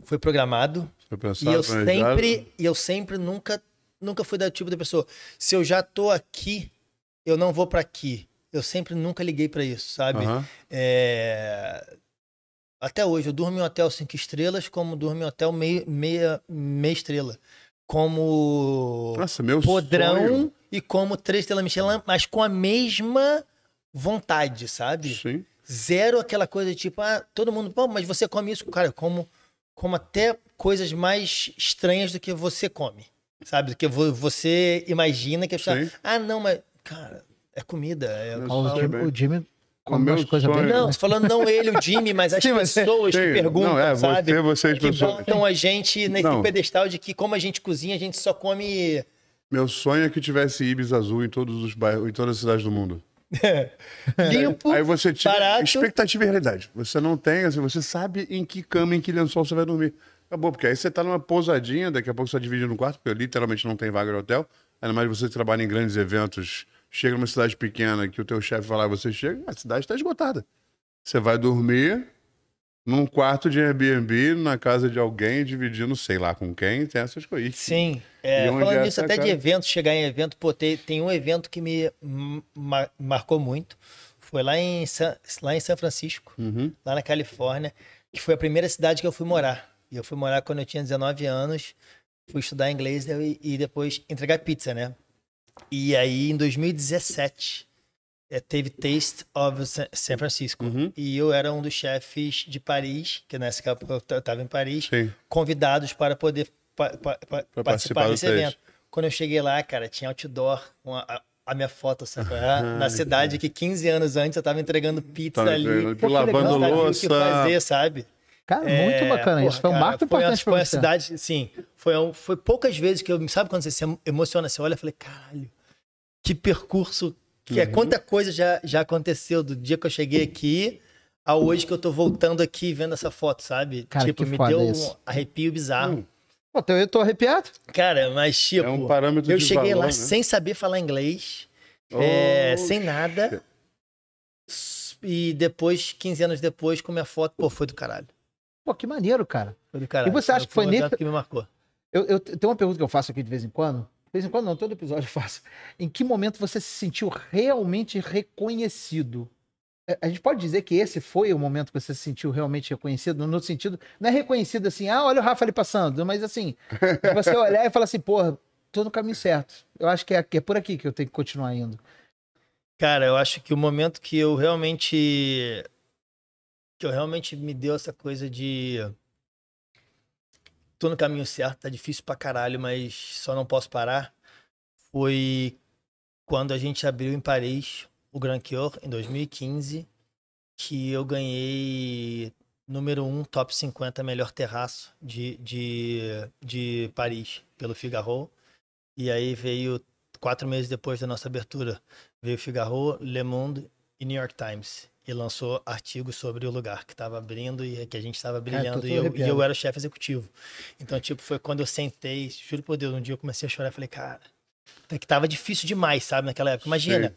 foi programado. Foi pensado, e eu planejado. sempre, e eu sempre nunca nunca fui do tipo da pessoa, se eu já tô aqui, eu não vou para aqui. Eu sempre nunca liguei para isso, sabe? É até hoje, eu durmo em hotel cinco estrelas, como durmo em hotel meia, meia, meia estrela. Como Nossa, meu podrão sonho. e como três estrelas Michelin, mas com a mesma vontade, sabe? Sim. Zero aquela coisa tipo, ah, todo mundo, pô, mas você come isso. Cara, como, como até coisas mais estranhas do que você come, sabe? Do que você imagina que a pessoa, ah, não, mas, cara, é comida. É... O, o, Jimmy meus coisas Não, falando não ele, o *laughs* Jimmy, mas as Sim, mas pessoas que perguntam, não, é, sabe? vocês, que pessoas. botam a gente nesse não. pedestal de que, como a gente cozinha, a gente só come. Meu sonho é que tivesse Ibis azul em todos os bairros, em todas as cidades do mundo. É. *laughs* Limpo, Aí você tira barato. expectativa e realidade. Você não tem, assim, você sabe em que cama, em que lençol você vai dormir. Acabou, porque aí você tá numa pousadinha, daqui a pouco você tá dividindo um quarto, porque literalmente não tem vaga no hotel. Ainda mais você trabalha em grandes eventos chega numa cidade pequena que o teu chefe vai lá você chega, a cidade está esgotada. Você vai dormir num quarto de Airbnb, na casa de alguém, dividindo sei lá com quem, tem essas coisas. Sim, é, falando disso é até cara... de evento, chegar em evento, pô, tem, tem um evento que me marcou muito, foi lá em San, lá em São Francisco, uhum. lá na Califórnia, que foi a primeira cidade que eu fui morar. E eu fui morar quando eu tinha 19 anos, fui estudar inglês né, e, e depois entregar pizza, né? E aí, em 2017, eh, teve Taste of San Francisco. Uhum. E eu era um dos chefes de Paris, que nessa época eu estava em Paris, Sim. convidados para poder pa, pa, pa, participar, participar desse evento. Quando eu cheguei lá, cara, tinha outdoor, com a, a minha foto, sabe? Assim, ah, na cidade que 15 anos antes eu estava entregando pizza ali. Entregando, Pô, lavando legal, louça. que fazer, sabe? Cara, é, muito é, bacana porra, isso. Foi um marco foi importante para você. Foi a cidade, sim. Foi, um, foi poucas vezes que eu. Sabe quando você se emociona, você olha e falei, caralho, que percurso. Que é, uhum. quanta coisa já, já aconteceu do dia que eu cheguei aqui a hoje que eu tô voltando aqui vendo essa foto, sabe? Cara, tipo, me deu isso. um arrepio bizarro. Hum. Pô, então eu tô arrepiado. Cara, mas tipo, é um parâmetro eu cheguei valor, lá né? sem saber falar inglês, é, oh, é, sem nada. E depois, 15 anos depois, com minha foto, pô, foi do caralho. Pô, que maneiro, cara. Caralho, e você acha que foi nesse. que me marcou. Eu, eu, tenho uma pergunta que eu faço aqui de vez em quando. De vez em quando, não, todo episódio eu faço. Em que momento você se sentiu realmente reconhecido? É, a gente pode dizer que esse foi o momento que você se sentiu realmente reconhecido, no sentido. Não é reconhecido assim, ah, olha o Rafa ali passando, mas assim, *laughs* você olhar e falar assim, porra, tô no caminho certo. Eu acho que é, que é por aqui que eu tenho que continuar indo. Cara, eu acho que o momento que eu realmente que eu realmente me deu essa coisa de. Tô no caminho certo, tá difícil pra caralho, mas só não posso parar. Foi quando a gente abriu em Paris o Grand Cure, em 2015, que eu ganhei número 1, um, top 50 melhor terraço de, de, de Paris, pelo Figaro. E aí veio, quatro meses depois da nossa abertura, veio Figaro, Le Monde e New York Times e lançou artigos sobre o lugar que estava abrindo e que a gente estava brilhando Cara, e, eu, e, eu, era o chefe executivo. Então, tipo, foi quando eu sentei, juro por Deus, um dia eu comecei a chorar, falei, cara, tá que tava difícil demais, sabe, naquela época. Imagina,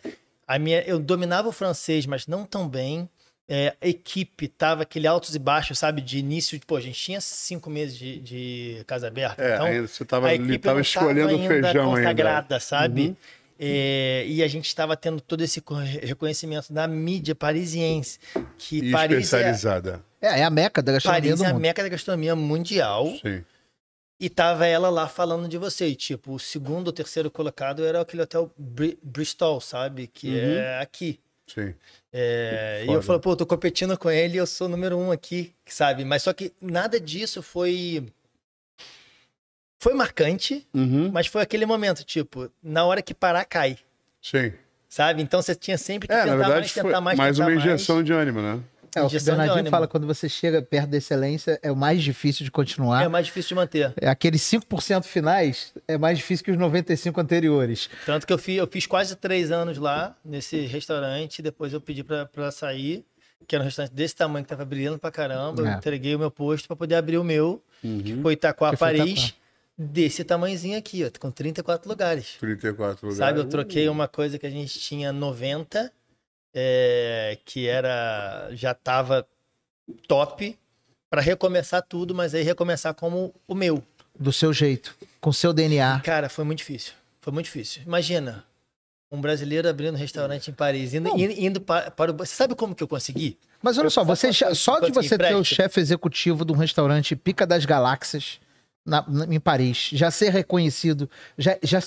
a minha, eu dominava o francês, mas não tão bem. É, a equipe tava aquele altos e baixos, sabe? De início, pô, a gente tinha cinco meses de, de casa aberta. É, então, você tava, a equipe tava escolhendo tava ainda feijão consagrada, ainda. sabe? Uhum. É, e a gente estava tendo todo esse reconhecimento da mídia parisiense. Que e Paris é especializada. É, é, a meca da gastronomia Paris é a meca da gastronomia mundial. Sim. E tava ela lá falando de você. E, tipo, o segundo ou terceiro colocado era aquele hotel Bristol, sabe? Que é uhum. é aqui. Sim. É, e eu falei, pô, eu tô competindo com ele eu sou número um aqui, sabe? Mas só que nada disso foi foi marcante, uhum. mas foi aquele momento, tipo, na hora que parar, cai. Sim. Sabe? Então você tinha sempre que é, tentar verdade, mais, tentar mais, mais tentar uma injeção mais. de ânimo, né? É, o que Bernardinho fala, quando você chega perto da excelência, é o mais difícil de continuar. É mais difícil de manter. É, aqueles 5% finais é mais difícil que os 95% anteriores. Tanto que eu fiz, eu fiz quase três anos lá, nesse restaurante, depois eu pedi para sair, que era um restaurante desse tamanho, que tava brilhando pra caramba. É. Eu entreguei o meu posto para poder abrir o meu, uhum. que foi Itacoa, que foi Paris desse tamanhozinho aqui, ó, com 34 lugares. 34 lugares. Sabe, eu troquei uma coisa que a gente tinha 90, é, que era já tava top para recomeçar tudo, mas aí recomeçar como o meu. Do seu jeito, com seu DNA. Cara, foi muito difícil. Foi muito difícil. Imagina, um brasileiro abrindo um restaurante em Paris, indo, indo, indo para, para, o. Você sabe como que eu consegui? Mas olha eu só, você, assim, só de você ter o chefe executivo de um restaurante Pica das Galáxias, na, na, em Paris, já ser reconhecido, já, já,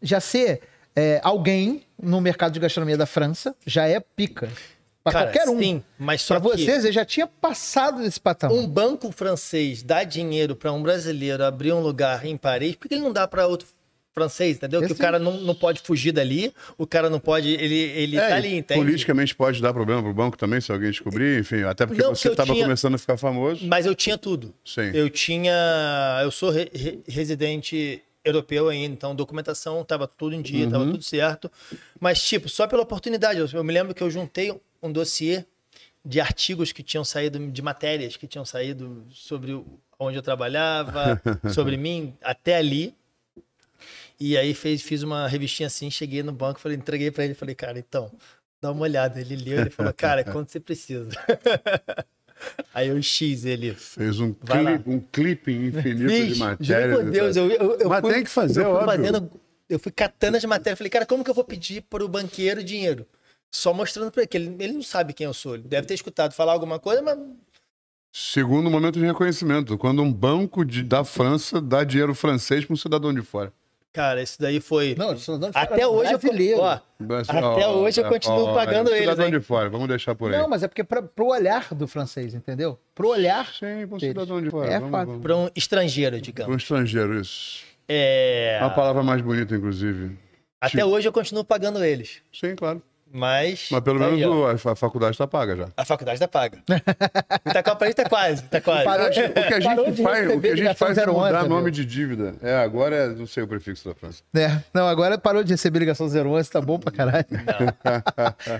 já ser é, alguém no mercado de gastronomia da França, já é pica. Para qualquer um. Sim, mas só pra que... vocês, eu já tinha passado desse patamar. Um banco francês dá dinheiro para um brasileiro abrir um lugar em Paris, porque ele não dá para outro francês, entendeu? Esse... Que o cara não, não pode fugir dali, o cara não pode. Ele, ele é, tá ali, entende? Politicamente pode dar problema pro banco também, se alguém descobrir, enfim. Até porque não, você estava tinha... começando a ficar famoso. Mas eu tinha tudo. Sim. Eu tinha. Eu sou re residente europeu ainda, então documentação estava tudo em dia, estava uhum. tudo certo. Mas, tipo, só pela oportunidade. eu me lembro que eu juntei um dossiê de artigos que tinham saído, de matérias que tinham saído sobre onde eu trabalhava, *laughs* sobre mim, até ali. E aí fez, fiz uma revistinha assim, cheguei no banco, falei, entreguei para ele, falei, cara, então, dá uma olhada. Ele leu, ele falou, cara, é quanto você precisa? *laughs* Aí eu X ele. Fez um, um clipe infinito de matéria. Meu Deus, eu, eu, eu Mas fui, tem que fazer, eu fui, fazendo, eu fui catando as matérias. Falei, cara, como que eu vou pedir para o banqueiro dinheiro? Só mostrando para ele, que ele, ele não sabe quem eu sou. Ele deve ter escutado falar alguma coisa, mas Segundo momento de reconhecimento, quando um banco de, da França dá dinheiro francês para um cidadão de fora. Cara, isso daí foi. Não, até hoje brasileiro. eu ó, Até hoje eu continuo ó, ó, pagando eles. cidadão eles. Hein? de fora, vamos deixar por aí. Não, mas é porque é para o olhar do francês, entendeu? Pro olhar. Sim, pro cidadão de fora. É vamos, Para um estrangeiro, digamos. Pra um estrangeiro, isso. É. Uma palavra mais bonita, inclusive. Até tipo... hoje eu continuo pagando eles. Sim, claro. Mas. Mas pelo tá menos aí, a faculdade está paga já. A faculdade está paga. Itacó tá pra gente tá quase, tá quase. Parou, o que a gente faz, o que a gente faz é mudar 011, nome de dívida. É, agora é, não sei o prefixo da França. É. Não, agora parou de receber ligação 011, tá bom pra caralho.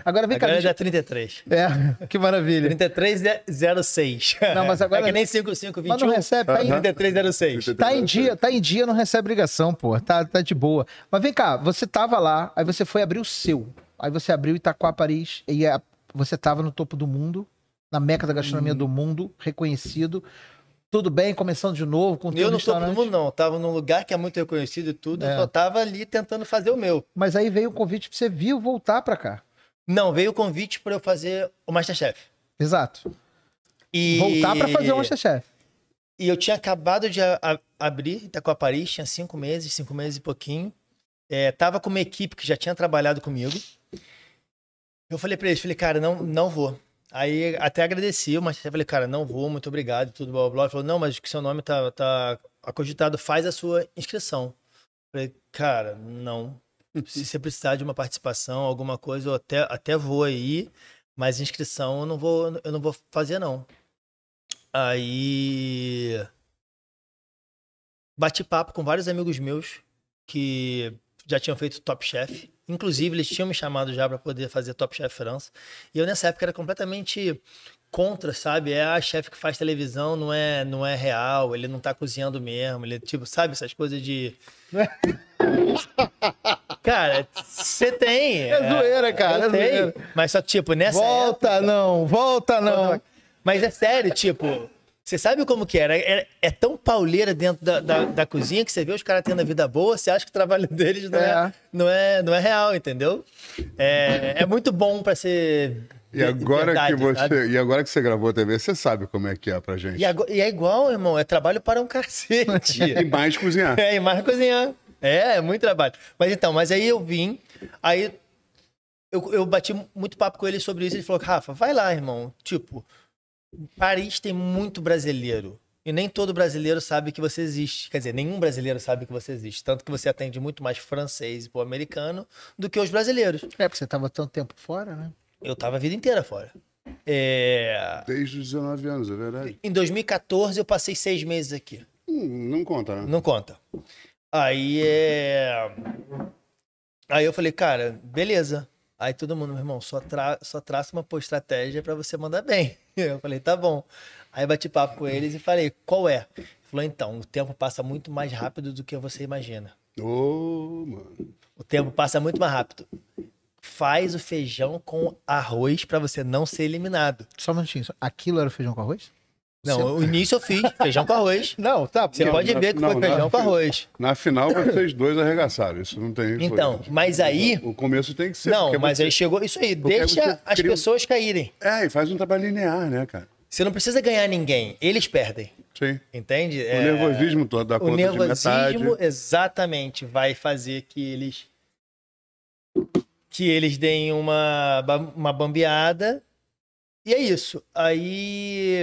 agora vem cá. Agora é 33. É, que maravilha. 3306. É não, mas agora. É que nem 5521. Mas não recebe, tá em... 3306. Tá em dia, tá em dia, não recebe ligação, pô. Tá, tá de boa. Mas vem cá, você tava lá, aí você foi abrir o seu. Aí você abriu Itaquá, Paris, e a, é, você estava no topo do mundo, na meca da gastronomia hum. do mundo, reconhecido. Tudo bem, começando de novo com Eu não estou no mundo, não. Eu tava num lugar que é muito reconhecido e tudo, é. só tava ali tentando fazer o meu. Mas aí veio o convite para você vir voltar para cá. Não, veio o convite para eu fazer o Masterchef. Exato. E... Voltar para fazer o Masterchef. E eu tinha acabado de a, a, abrir a Paris, tinha cinco meses, cinco meses e pouquinho. É, tava com uma equipe que já tinha trabalhado comigo. Eu falei para eles, falei, cara, não, não vou. Aí até agradeci, mas eu falei, cara, não vou, muito obrigado, tudo blá blá. blá. Ele falou, não, mas que seu nome tá, tá acogitado, faz a sua inscrição. Eu falei, cara, não. Se você precisar de uma participação, alguma coisa, eu até, até vou aí, mas inscrição eu não vou, eu não vou fazer, não. Aí. Bati papo com vários amigos meus que já tinham feito Top Chef. Inclusive, eles tinham me chamado já para poder fazer Top Chef França. E eu, nessa época, era completamente contra, sabe? É a chefe que faz televisão, não é, não é real, ele não tá cozinhando mesmo, ele tipo, sabe essas coisas de *laughs* Cara, você tem. É, é, zoeira, cara. É zoeira. Mas só tipo, nessa Volta época... não, volta não. Mas é sério, tipo, você sabe como que era? É, é tão pauleira dentro da, da, da, cozinha que você vê os caras tendo a vida boa, você acha que o trabalho *laughs* deles não é, é não é, não é real, entendeu? É, é muito bom para ser. E agora, verdade, que você, e agora que você gravou a TV, você sabe como é que é pra gente. E, agora, e é igual, irmão, é trabalho para um cacete. *laughs* e mais cozinhar. É, e mais cozinhar. É, é muito trabalho. Mas então, mas aí eu vim, aí eu, eu bati muito papo com ele sobre isso. Ele falou, Rafa, vai lá, irmão. Tipo, Paris tem muito brasileiro. E nem todo brasileiro sabe que você existe. Quer dizer, nenhum brasileiro sabe que você existe. Tanto que você atende muito mais francês e americano do que os brasileiros. É, porque você estava tanto tempo fora, né? Eu estava a vida inteira fora. É... Desde os 19 anos, é verdade. Em 2014, eu passei seis meses aqui. Hum, não conta, né? Não conta. Aí é. Aí eu falei, cara, beleza. Aí todo mundo, meu irmão, só, tra só traça uma estratégia para você mandar bem. *laughs* Eu falei, tá bom. Aí bati papo com eles e falei, qual é? Ele falou, então, o tempo passa muito mais rápido do que você imagina. Ô, oh, mano. O tempo passa muito mais rápido. Faz o feijão com arroz para você não ser eliminado. Só um minutinho. Aquilo era o feijão com arroz? Não, o início eu fiz feijão com arroz. *laughs* Não, tá. Você não, pode na, ver que não, foi feijão na, com arroz. Na final vocês dois arregaçaram, isso não tem. Então, foi, mas aí. O começo tem que ser. Não, mas você... aí chegou isso aí. deixa as cria... pessoas caírem. É, e faz um trabalho linear, né, cara? Você não precisa ganhar ninguém, eles perdem. Sim. Entende? O é... nervosismo todo da conta nervosismo, de metade. exatamente, vai fazer que eles que eles deem uma uma bambeada. E é isso. Aí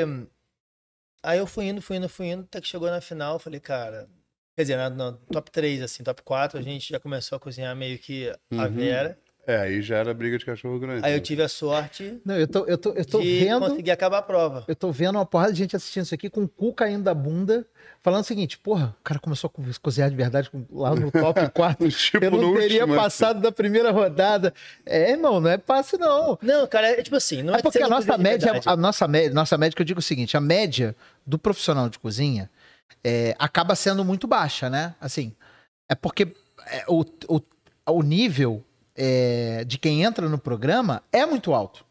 Aí eu fui indo, fui indo, fui indo, até que chegou na final, falei, cara. Quer dizer, no top 3, assim, top 4, a gente já começou a cozinhar meio que a uhum. Vera. É, aí já era briga de cachorro grande. Aí eu né? tive a sorte. Não, eu tô, eu tô, eu tô de vendo. Consegui acabar a prova. Eu tô vendo uma porrada de gente assistindo isso aqui com o cu caindo da bunda, falando o seguinte: porra, o cara começou a cozinhar de verdade lá no top 4. *laughs* tipo, eu não teria último, passado da primeira rodada. É, irmão, não é fácil, não. Não, cara, é tipo assim. Não é, é porque a nossa, média, a nossa média, nossa média, que eu digo o seguinte: a média do profissional de cozinha é, acaba sendo muito baixa, né? Assim, é porque é, o, o, o nível é, de quem entra no programa é muito alto.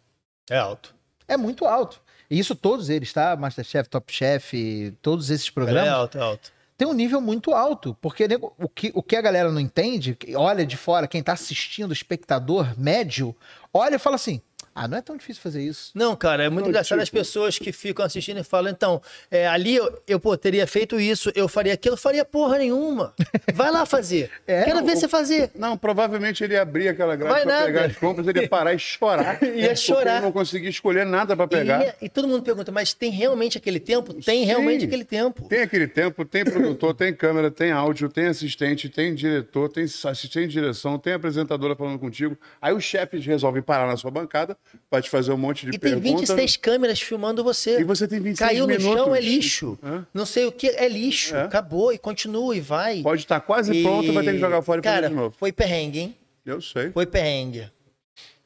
É alto. É muito alto. E isso todos eles, tá? Masterchef, Top Chef, todos esses programas. É alto, é alto. Tem um nível muito alto, porque nego, o, que, o que a galera não entende, olha de fora, quem tá assistindo, espectador médio, olha e fala assim: ah, não é tão difícil fazer isso. Não, cara, é muito não, engraçado tipo... as pessoas que ficam assistindo e falam, então, é, ali eu, eu pô, teria feito isso, eu faria aquilo, eu faria porra nenhuma. Vai lá fazer. *laughs* é, Quero ver o... você fazer. Não, provavelmente ele abrir aquela grade para pegar as compras, ele ia parar e chorar. e *laughs* ia chorar. não conseguia escolher nada para pegar. E, e, todo mundo pergunta, mas tem realmente aquele tempo? Tem Sim, realmente aquele tempo. Tem aquele tempo, tem produtor, tem câmera, tem áudio, tem assistente, tem diretor, tem assistente de direção, tem apresentadora falando contigo. Aí o chefe resolve parar na sua bancada vai te fazer um monte de e perguntas. E tem 26 né? câmeras filmando você. E você tem 26 Caiu minutos. Caiu no chão, é lixo. Hã? Não sei o que, é lixo. É. Acabou e continua e vai. Pode estar tá quase e... pronto, vai ter que jogar fora e fazer de novo. foi perrengue, hein? Eu sei. Foi perrengue.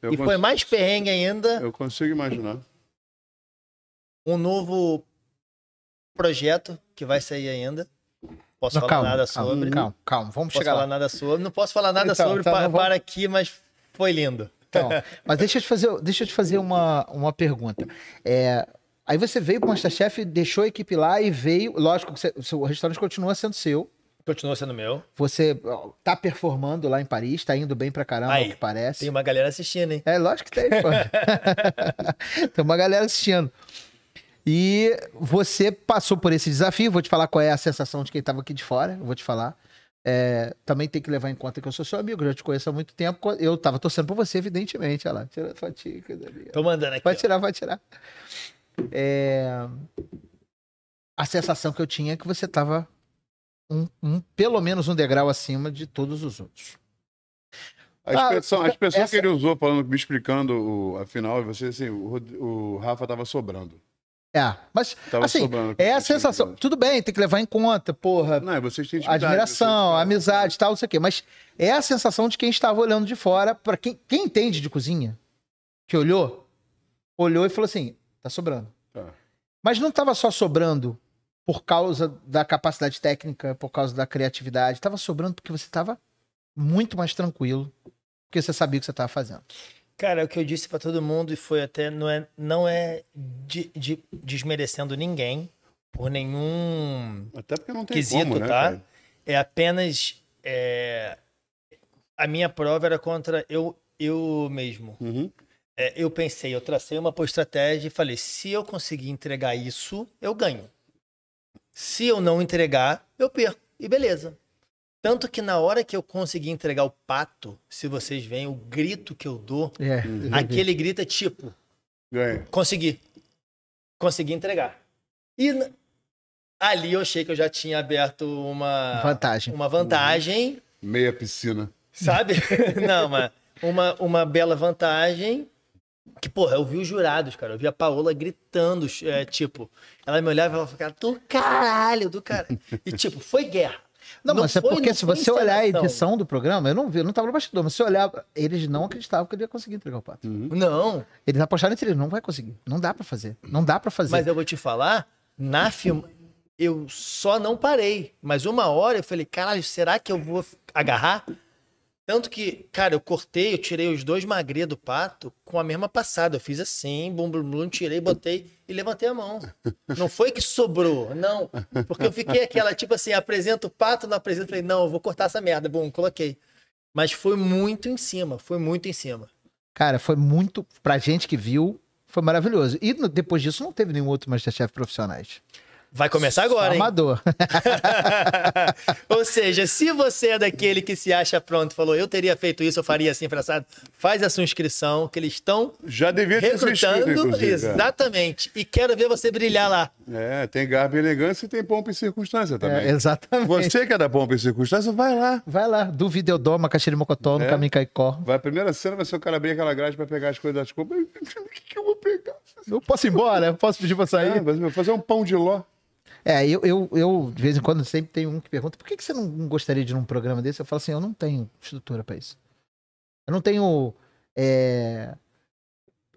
Eu e cons... foi mais perrengue ainda. Eu consigo imaginar. Um novo projeto que vai sair ainda. Posso não, falar calma, nada calma, sobre. Calma, calma, vamos posso chegar falar lá. nada sobre. Não posso falar nada então, sobre, então, para, para aqui, mas foi lindo. Então, mas deixa eu te fazer, deixa eu te fazer uma, uma pergunta. É, aí você veio para o Masterchef, deixou a equipe lá e veio. Lógico que o seu restaurante continua sendo seu. Continua sendo meu. Você tá performando lá em Paris, tá indo bem pra caramba, Aí, que parece. Tem uma galera assistindo, hein? É, lógico que tem, tá pô. *laughs* tem uma galera assistindo. E você passou por esse desafio, vou te falar qual é a sensação de quem tava aqui de fora, vou te falar. É, também tem que levar em conta que eu sou seu amigo, já te conheço há muito tempo. Eu tava torcendo por você, evidentemente. Olha lá, tira a Tô mandando aqui. Vai tirar, vai tirar. É... A sensação que eu tinha é que você tava um, um, pelo menos um degrau acima de todos os outros. A expressão, ah, essa... que ele usou falando, me explicando, o, afinal, você assim, o, o Rafa tava sobrando. É, mas Tava assim, é a sensação. Coisa. Tudo bem, tem que levar em conta, porra. Não, vocês têm admiração, vocês... amizade, tal, não sei o quê. Mas é a sensação de quem estava olhando de fora, para quem, quem entende de cozinha, que olhou, olhou e falou assim: tá sobrando. Tá. Mas não estava só sobrando por causa da capacidade técnica, por causa da criatividade. Estava sobrando porque você estava muito mais tranquilo, porque você sabia o que você estava fazendo. Cara, é o que eu disse para todo mundo e foi até. Não é, não é de, de, desmerecendo ninguém por nenhum até porque não tem quesito, como, né, tá? Cara? É apenas. É, a minha prova era contra eu, eu mesmo. Uhum. É, eu pensei, eu tracei uma estratégia e falei: se eu conseguir entregar isso, eu ganho. Se eu não entregar, eu perco. E beleza. Tanto que na hora que eu consegui entregar o pato, se vocês veem o grito que eu dou, é. uhum. aquele grito é tipo: Ganha. consegui. Consegui entregar. E ali eu achei que eu já tinha aberto uma vantagem. Uma vantagem. Uhum. Meia piscina. Sabe? *laughs* Não, mas uma, uma bela vantagem. Que, porra, eu vi os jurados, cara. Eu vi a Paola gritando, é, tipo, ela me olhava e ela ficava do caralho, do caralho. E, tipo, foi guerra. Não, não mas é porque se você olhar a edição do programa, eu não vi, eu não tava no bastidor, mas se olhar, eles não acreditavam que ele ia conseguir entregar o pato. Uhum. Não. Eles apostaram entre eles, não vai conseguir. Não dá para fazer. Não dá para fazer. Mas eu vou te falar, na filma eu só não parei. Mas uma hora eu falei, caralho, será que eu vou agarrar? Tanto que, cara, eu cortei, eu tirei os dois magre do pato com a mesma passada. Eu fiz assim, bum, bum, bum, tirei, botei e levantei a mão. Não foi que sobrou, não. Porque eu fiquei aquela, tipo assim, apresento o pato, não apresento. Falei, não, eu vou cortar essa merda. Bom, coloquei. Mas foi muito em cima, foi muito em cima. Cara, foi muito, pra gente que viu, foi maravilhoso. E depois disso não teve nenhum outro Masterchef profissionais. Vai começar agora, Amador. *laughs* Ou seja, se você é daquele que se acha pronto, falou, eu teria feito isso, eu faria assim, fraçado, faz a sua inscrição, que eles estão já devia ter recrutando, é. exatamente. E quero ver você brilhar lá. É, tem garbo e elegância e tem pompa e circunstância também. É, exatamente. Você que é da pompa e circunstância, vai lá. Vai lá, do Videodoma, Caxiri Mocotó, no é. Caminho Caicó. Vai, a primeira cena vai ser o cara abrir aquela grade pra pegar as coisas das compras. O *laughs* que eu vou pegar? Eu posso ir embora? Eu posso pedir pra sair? É, fazer um pão de ló. É, eu, eu, eu, de vez em quando sempre tem um que pergunta: por que, que você não gostaria de ir num programa desse? Eu falo assim: eu não tenho estrutura para isso. Eu não tenho é,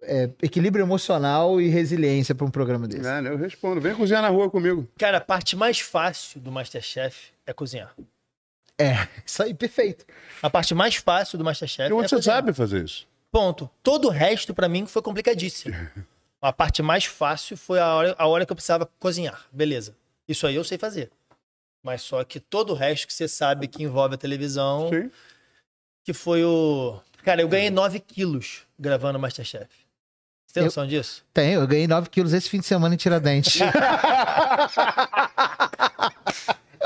é, equilíbrio emocional e resiliência para um programa desse. Não, eu respondo: vem cozinhar na rua comigo. Cara, a parte mais fácil do Masterchef é cozinhar. É, *laughs* isso aí, perfeito. A parte mais fácil do Masterchef. E onde é você cozinhar. sabe fazer isso? Ponto. Todo o resto, para mim, foi complicadíssimo. *laughs* A parte mais fácil foi a hora, a hora que eu precisava cozinhar. Beleza. Isso aí eu sei fazer. Mas só que todo o resto que você sabe que envolve a televisão. Sim. Que foi o. Cara, eu ganhei 9 quilos gravando Masterchef. Você tem eu... noção disso? Tenho, eu ganhei 9 quilos esse fim de semana em Tiradentes. *laughs*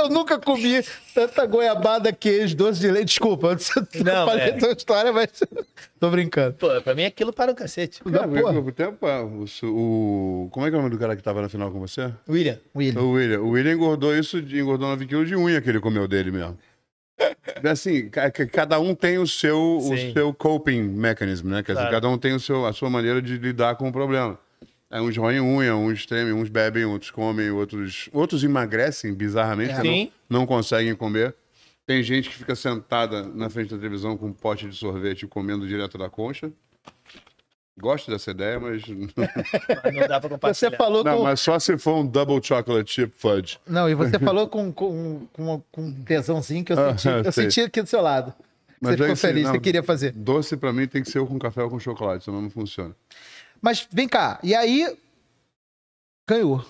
Eu nunca comi tanta goiabada, queijo, doce de leite. Desculpa, eu *laughs* não, falei é. tua história, mas *laughs* tô brincando. Pô, pra mim aquilo para o um cacete. Não, não tempo, ah, o, como é que é o nome do cara que tava na final com você? William. William. O William. O William engordou isso, engordou 9 quilos de unha que ele comeu dele mesmo. É assim, cada um tem o seu, o seu coping mechanism, né? Quer claro. dizer, cada um tem o seu, a sua maneira de lidar com o problema. É, uns roem unha, é, uns tremem, uns bebem, outros comem, outros, outros emagrecem bizarramente, é. não, né? não conseguem comer. Tem gente que fica sentada na frente da televisão com um pote de sorvete comendo direto da concha. Gosto dessa ideia, mas. *laughs* não dá pra compartilhar. Você falou não, com... mas só se for um double chocolate chip fudge. Não, e você *laughs* falou com, com, com, com um tesãozinho que eu ah, senti, ah, eu senti aqui do seu lado. Mas você é ficou feliz, não, você queria fazer. Doce pra mim tem que ser ou com café ou com chocolate, senão não funciona. Mas vem cá, e aí ganhou.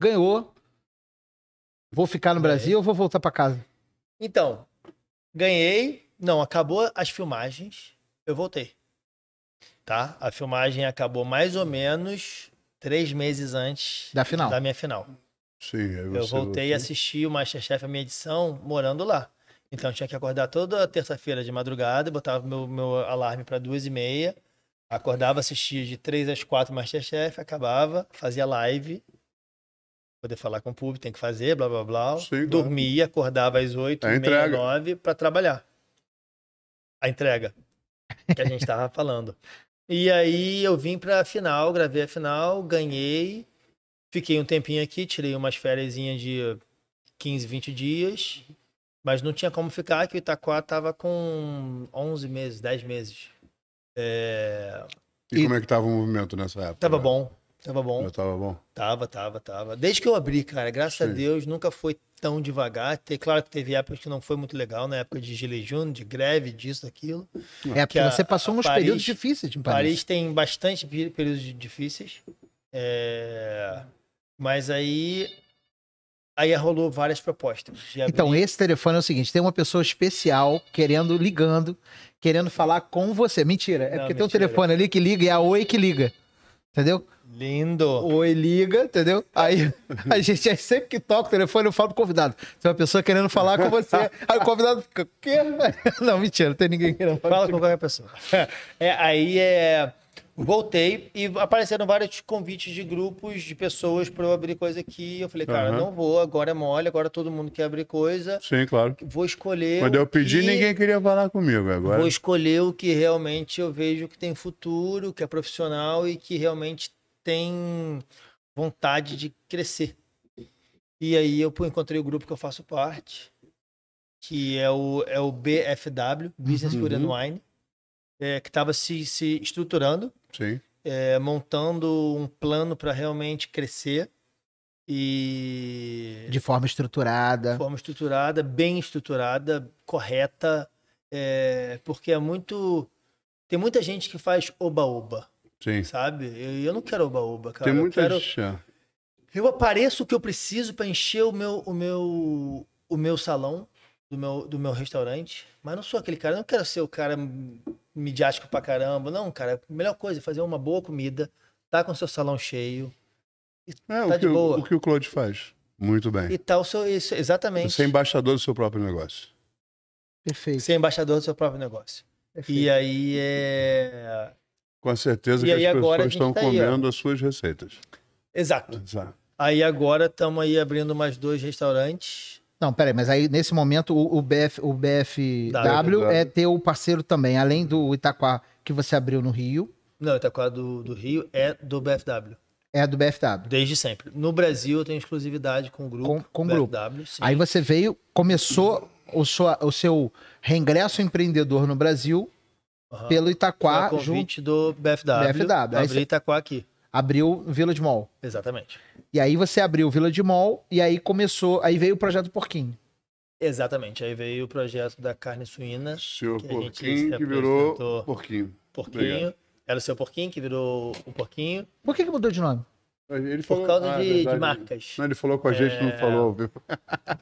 Ganhou. Vou ficar no é. Brasil ou vou voltar para casa? Então, ganhei. Não, acabou as filmagens. Eu voltei. Tá? A filmagem acabou mais ou menos três meses antes da final. Da minha final. Sim, eu voltei e assisti o Masterchef, a minha edição, morando lá. Então tinha que acordar toda terça-feira de madrugada, botava meu, meu alarme para duas e meia Acordava, assistia de três às quatro Masterchef, acabava, fazia live, poder falar com o público, tem que fazer, blá blá blá. Sim, Dormia, claro. acordava às 8, é meia, 9 para trabalhar. A entrega que a gente tava falando. E aí eu vim pra final, gravei a final, ganhei, fiquei um tempinho aqui, tirei umas férias de 15, 20 dias, mas não tinha como ficar, que o Itaquá tava com 11 meses, 10 meses. É... E, e, como é que tava o movimento nessa época? Tava bom, tava bom. Eu tava bom? Tava, tava, tava. Desde que eu abri, cara, graças Sim. a Deus, nunca foi tão devagar. Claro que teve épocas que não foi muito legal, na né? época de Gilei Júnior, de greve, disso, daquilo. É, é porque você passou uns Paris, períodos difíceis em Paris. Paris tem bastante períodos difíceis. É... Mas aí Aí rolou várias propostas. Então, esse telefone é o seguinte: tem uma pessoa especial querendo, ligando, querendo falar com você. Mentira, é Não, porque mentira. tem um telefone ali que liga e é a Oi que liga. Entendeu? Lindo. Oi, liga, entendeu? Aí *laughs* a gente é sempre que toca o telefone, eu falo pro convidado. Tem uma pessoa querendo falar com você. Aí o convidado fica, quê? *laughs* Não, mentira, não tem ninguém querendo falar. Fala com qualquer pessoa. É, aí é. Voltei e apareceram vários convites de grupos de pessoas para eu abrir coisa aqui. Eu falei, cara, uhum. não vou, agora é mole, agora todo mundo quer abrir coisa. Sim, claro. Vou escolher. Quando eu pedi, que... ninguém queria falar comigo agora. Vou escolher o que realmente eu vejo que tem futuro, que é profissional e que realmente tem vontade de crescer. E aí eu encontrei o grupo que eu faço parte, que é o, é o BFW, Business uhum. Food and Wine, é, que estava se, se estruturando é, montando um plano para realmente crescer e de forma estruturada, de forma estruturada, bem estruturada, correta, é, porque é muito tem muita gente que faz oba-oba, sim sabe? Eu, eu, não quero oba-oba, cara. Tem muita eu quero... Gente. É. Eu apareço o que eu preciso para encher o meu o meu o meu salão do meu, do meu restaurante, mas não sou aquele cara, eu não quero ser o cara midiático pra caramba. Não, cara, a melhor coisa é fazer uma boa comida, tá com seu salão cheio. É, tá de o, boa. O, que o Claude faz. Muito bem. E tal, tá isso, exatamente. Ser é embaixador do seu próprio negócio. Perfeito. Ser é embaixador do seu próprio negócio. Perfeito. E aí é. Com certeza e que as pessoas estão tá comendo aí, as suas receitas. Exato. Exato. Aí agora estamos aí abrindo mais dois restaurantes não, peraí, mas aí nesse momento o, o, BF, o BFW w. é teu parceiro também, além do Itaquá que você abriu no Rio. Não, o Itaquá do, do Rio é do BFW. É do BFW. Desde sempre. No Brasil eu tenho exclusividade com o grupo. Com, com o grupo. Sim. Aí você veio, começou o, sua, o seu reingresso empreendedor no Brasil uhum. pelo Itaquá. Foi convite junto... do BFW. BFW. Abri Itaquá aqui abriu Vila de Mall. Exatamente. E aí você abriu Vila de Mall e aí começou, aí veio o projeto Porquinho. Exatamente, aí veio o projeto da carne suína. Seu que Porquinho que virou Porquinho. Porquinho. Obrigado. Era o seu Porquinho que virou o Porquinho. Por que, que mudou de nome? Ele falou, Por causa ah, de, de, marcas. Não, ele falou com a gente, é... não falou. Viu?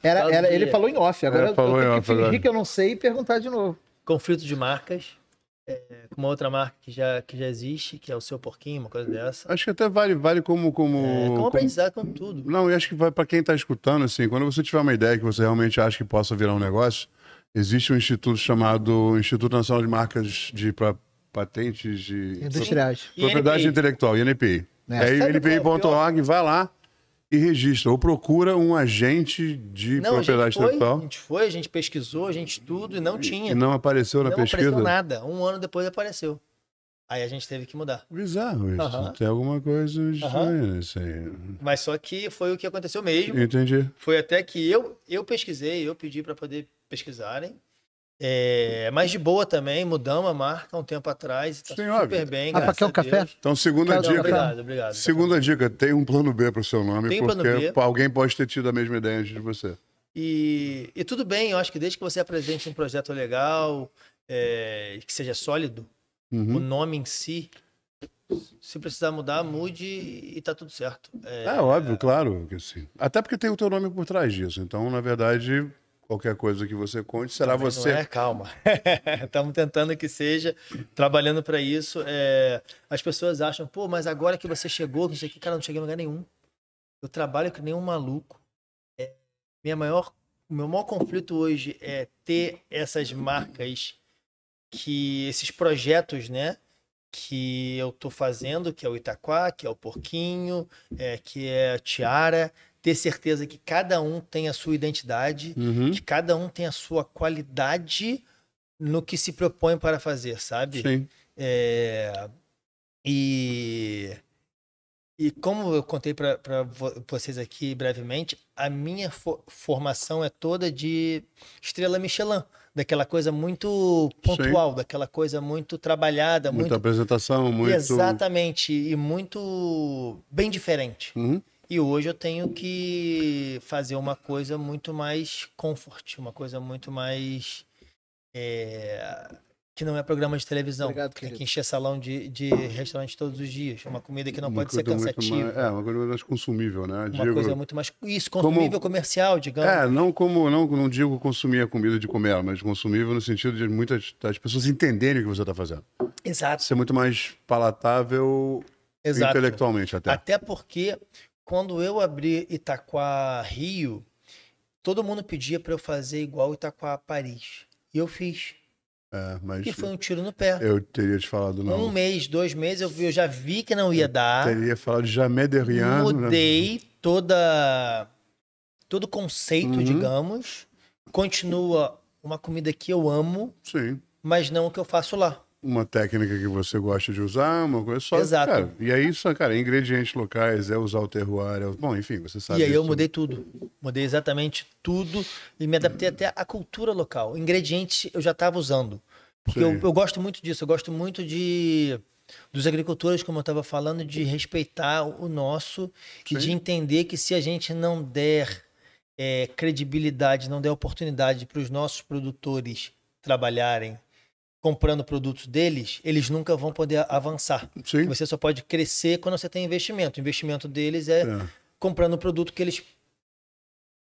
Era, ele falou em off, agora é, falou eu tenho que fingir que eu não sei e perguntar de novo. Conflito de marcas é, uma outra marca que já, que já existe, que é o seu porquinho, uma coisa dessa. Acho que até vale, vale como. Como, é, como, como aprendizado, tudo. Não, e acho que vai para quem está escutando, assim, quando você tiver uma ideia que você realmente acha que possa virar um negócio, existe um instituto chamado Instituto Nacional de Marcas de pra, Patentes de. Industriais. Propriedade INPI. Intelectual, INPI. É, é INPI.org, é, vai lá e registra. Ou procura um agente de não, propriedade a A gente foi, a gente pesquisou, a gente tudo e não tinha. E não apareceu na não pesquisa? Não apareceu nada. Um ano depois apareceu. Aí a gente teve que mudar. Bizarro isso. Tem alguma coisa estranha uhum. nisso aí. Mas só que foi o que aconteceu mesmo. Entendi. Foi até que eu, eu pesquisei, eu pedi para poder pesquisarem. É, mas de boa também, mudamos a marca um tempo atrás. Tá Senhora, super bem, ah, quer um café? Então, segunda dica. Obrigado, obrigado. Segunda dica, tem um plano B para o seu nome, tem porque alguém pode ter tido a mesma ideia antes de você. E, e tudo bem, eu acho que desde que você apresente um projeto legal, é, que seja sólido, uhum. o nome em si, se precisar mudar, mude e tá tudo certo. É, é óbvio, claro que sim. Até porque tem o teu nome por trás disso. Então, na verdade, Qualquer coisa que você conte será Também você. É, calma. *laughs* Estamos tentando que seja, trabalhando para isso. É... As pessoas acham, pô, mas agora que você chegou, não sei o que, cara, não cheguei em lugar nenhum. Eu trabalho com nenhum maluco. É... Minha maior, o meu maior conflito hoje é ter essas marcas, que esses projetos, né? Que eu tô fazendo, que é o Itaquá, que é o Porquinho, é, que é a Tiara, ter certeza que cada um tem a sua identidade, uhum. que cada um tem a sua qualidade no que se propõe para fazer, sabe? Sim. É, e, e como eu contei para vocês aqui brevemente, a minha fo formação é toda de estrela Michelin daquela coisa muito pontual, Sim. daquela coisa muito trabalhada, muita muito... apresentação, muito exatamente e muito bem diferente. Uhum. E hoje eu tenho que fazer uma coisa muito mais comfort, uma coisa muito mais. É, que não é programa de televisão. Obrigado, tem é que encher salão de, de restaurante todos os dias. Uma comida que não uma pode ser cansativa. Mais, é, uma coisa mais consumível, né? Digo, uma coisa muito mais. Isso, consumível como, comercial, digamos. É, não como. Não, não digo consumir a comida de comer, mas consumível no sentido de muitas das pessoas entenderem o que você está fazendo. Exato. Ser muito mais palatável Exato. intelectualmente até. Até porque quando eu abri Itaquá Rio, todo mundo pedia para eu fazer igual Itaquá Paris. E eu fiz. É, mas e foi um tiro no pé. Eu teria te falado não. Um mês, dois meses, eu, eu já vi que não ia eu dar. Teria falado jamais de rien. Né? Mudei né? toda todo o conceito, uhum. digamos. Continua uma comida que eu amo, Sim. mas não o que eu faço lá uma técnica que você gosta de usar, uma coisa só. Exato. Cara, e aí, isso cara, ingredientes locais, é usar o terroir, é... bom, enfim, você sabe. E aí eu mudei tudo. Mudei exatamente tudo e me adaptei até à cultura local. Ingredientes eu já estava usando. Porque eu, eu, gosto muito disso, eu gosto muito de dos agricultores, como eu estava falando, de respeitar o nosso e de entender que se a gente não der é, credibilidade, não der oportunidade para os nossos produtores trabalharem comprando produtos deles, eles nunca vão poder avançar. Sim. Você só pode crescer quando você tem investimento. O investimento deles é, é. comprando o produto que eles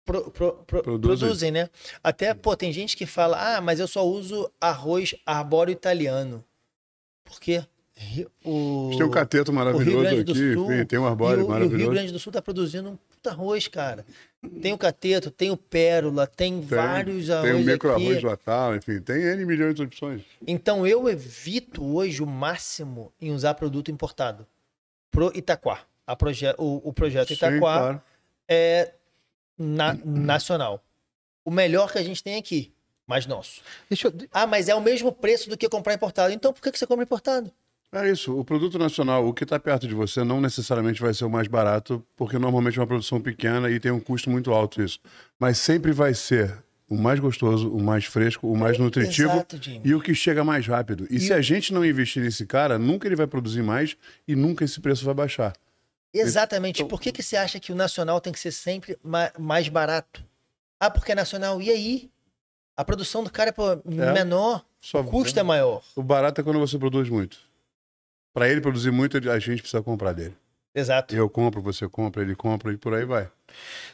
pro, pro, pro, produzem. produzem. né? Até, pô, tem gente que fala, ah, mas eu só uso arroz arbóreo italiano. Por quê? o, tem um cateto maravilhoso aqui, Sul, tem um arbóreo maravilhoso. o Rio Grande do Sul está produzindo um puta arroz, cara. Tem o cateto, tem o pérola, tem, tem vários arroz Tem o microarroz vatal, enfim, tem N milhões de opções. Então eu evito hoje o máximo em usar produto importado. Pro Itaquá. proje o, o projeto Itaquá claro. é na nacional. O melhor que a gente tem é aqui, mas nosso. Eu... Ah, mas é o mesmo preço do que comprar importado. Então por que, que você compra importado? É isso. O produto nacional, o que está perto de você, não necessariamente vai ser o mais barato, porque normalmente é uma produção pequena e tem um custo muito alto isso. Mas sempre vai ser o mais gostoso, o mais fresco, o mais nutritivo Exato, e o que chega mais rápido. E, e se a gente não investir nesse cara, nunca ele vai produzir mais e nunca esse preço vai baixar. Exatamente. Então... Por que, que você acha que o nacional tem que ser sempre ma mais barato? Ah, porque é nacional. E aí? A produção do cara é, pô, é. menor, Só... o custo é maior. O barato é quando você produz muito para ele produzir muito, a gente precisa comprar dele. Exato. Eu compro, você compra, ele compra e por aí vai.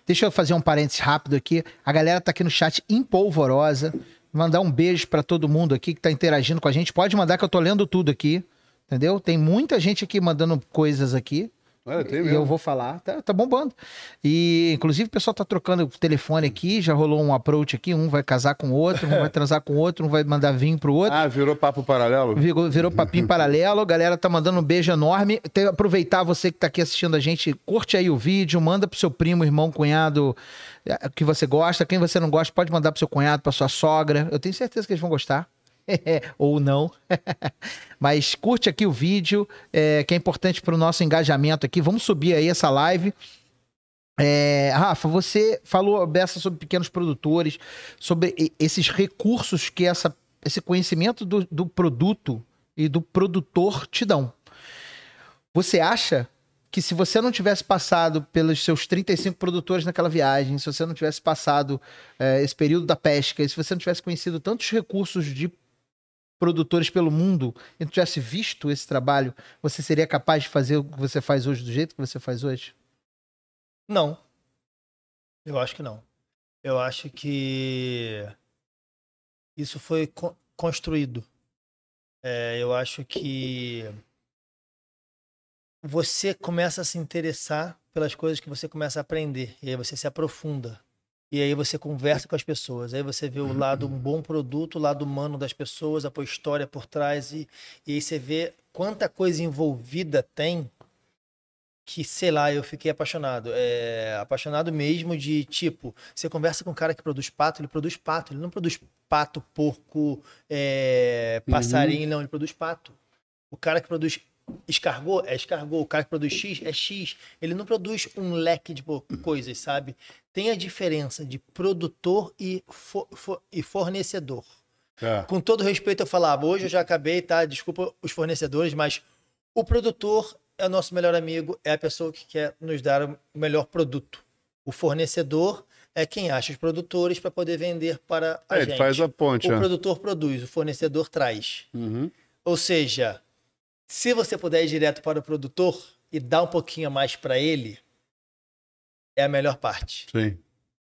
Deixa eu fazer um parênteses rápido aqui. A galera tá aqui no chat empolvorosa. Mandar um beijo para todo mundo aqui que tá interagindo com a gente. Pode mandar que eu tô lendo tudo aqui, entendeu? Tem muita gente aqui mandando coisas aqui. É, tem mesmo. Eu vou falar, tá, tá bombando. E, inclusive, o pessoal tá trocando o telefone aqui, já rolou um approach aqui, um vai casar com o outro, um vai *laughs* transar com o outro, um vai mandar vinho pro outro. Ah, virou papo paralelo? Virou, virou papinho paralelo, a galera tá mandando um beijo enorme. Tem, aproveitar você que tá aqui assistindo a gente, curte aí o vídeo, manda pro seu primo, irmão, cunhado, eh, que você gosta, quem você não gosta, pode mandar pro seu cunhado, pra sua sogra. Eu tenho certeza que eles vão gostar. *laughs* ou não. *laughs* Mas curte aqui o vídeo, é, que é importante para o nosso engajamento aqui. Vamos subir aí essa live. É, Rafa, você falou dessa sobre pequenos produtores, sobre esses recursos que essa, esse conhecimento do, do produto e do produtor te dão. Você acha que se você não tivesse passado pelos seus 35 produtores naquela viagem, se você não tivesse passado é, esse período da pesca, se você não tivesse conhecido tantos recursos de produtores pelo mundo e tu tivesse visto esse trabalho, você seria capaz de fazer o que você faz hoje do jeito que você faz hoje? Não. Eu acho que não. Eu acho que isso foi co construído. É, eu acho que você começa a se interessar pelas coisas que você começa a aprender e aí você se aprofunda. E aí você conversa com as pessoas, aí você vê o uhum, lado um uhum. bom produto, o lado humano das pessoas, a história por trás, e, e aí você vê quanta coisa envolvida tem que, sei lá, eu fiquei apaixonado. É, apaixonado mesmo de, tipo, você conversa com um cara que produz pato, ele produz pato, ele não produz pato, porco, é, uhum. passarinho, uhum. não, ele produz pato. O cara que produz escargou é escargou, o cara que produz X é X. Ele não produz um leque de coisas, sabe? Tem a diferença de produtor e, e fornecedor. É. Com todo respeito, eu falava, hoje eu já acabei, tá? Desculpa os fornecedores, mas o produtor é o nosso melhor amigo, é a pessoa que quer nos dar o melhor produto. O fornecedor é quem acha os produtores para poder vender para a é, gente. faz a ponte. O é. produtor produz, o fornecedor traz. Uhum. Ou seja, se você puder ir direto para o produtor e dar um pouquinho a mais para ele, é a melhor parte. Sim.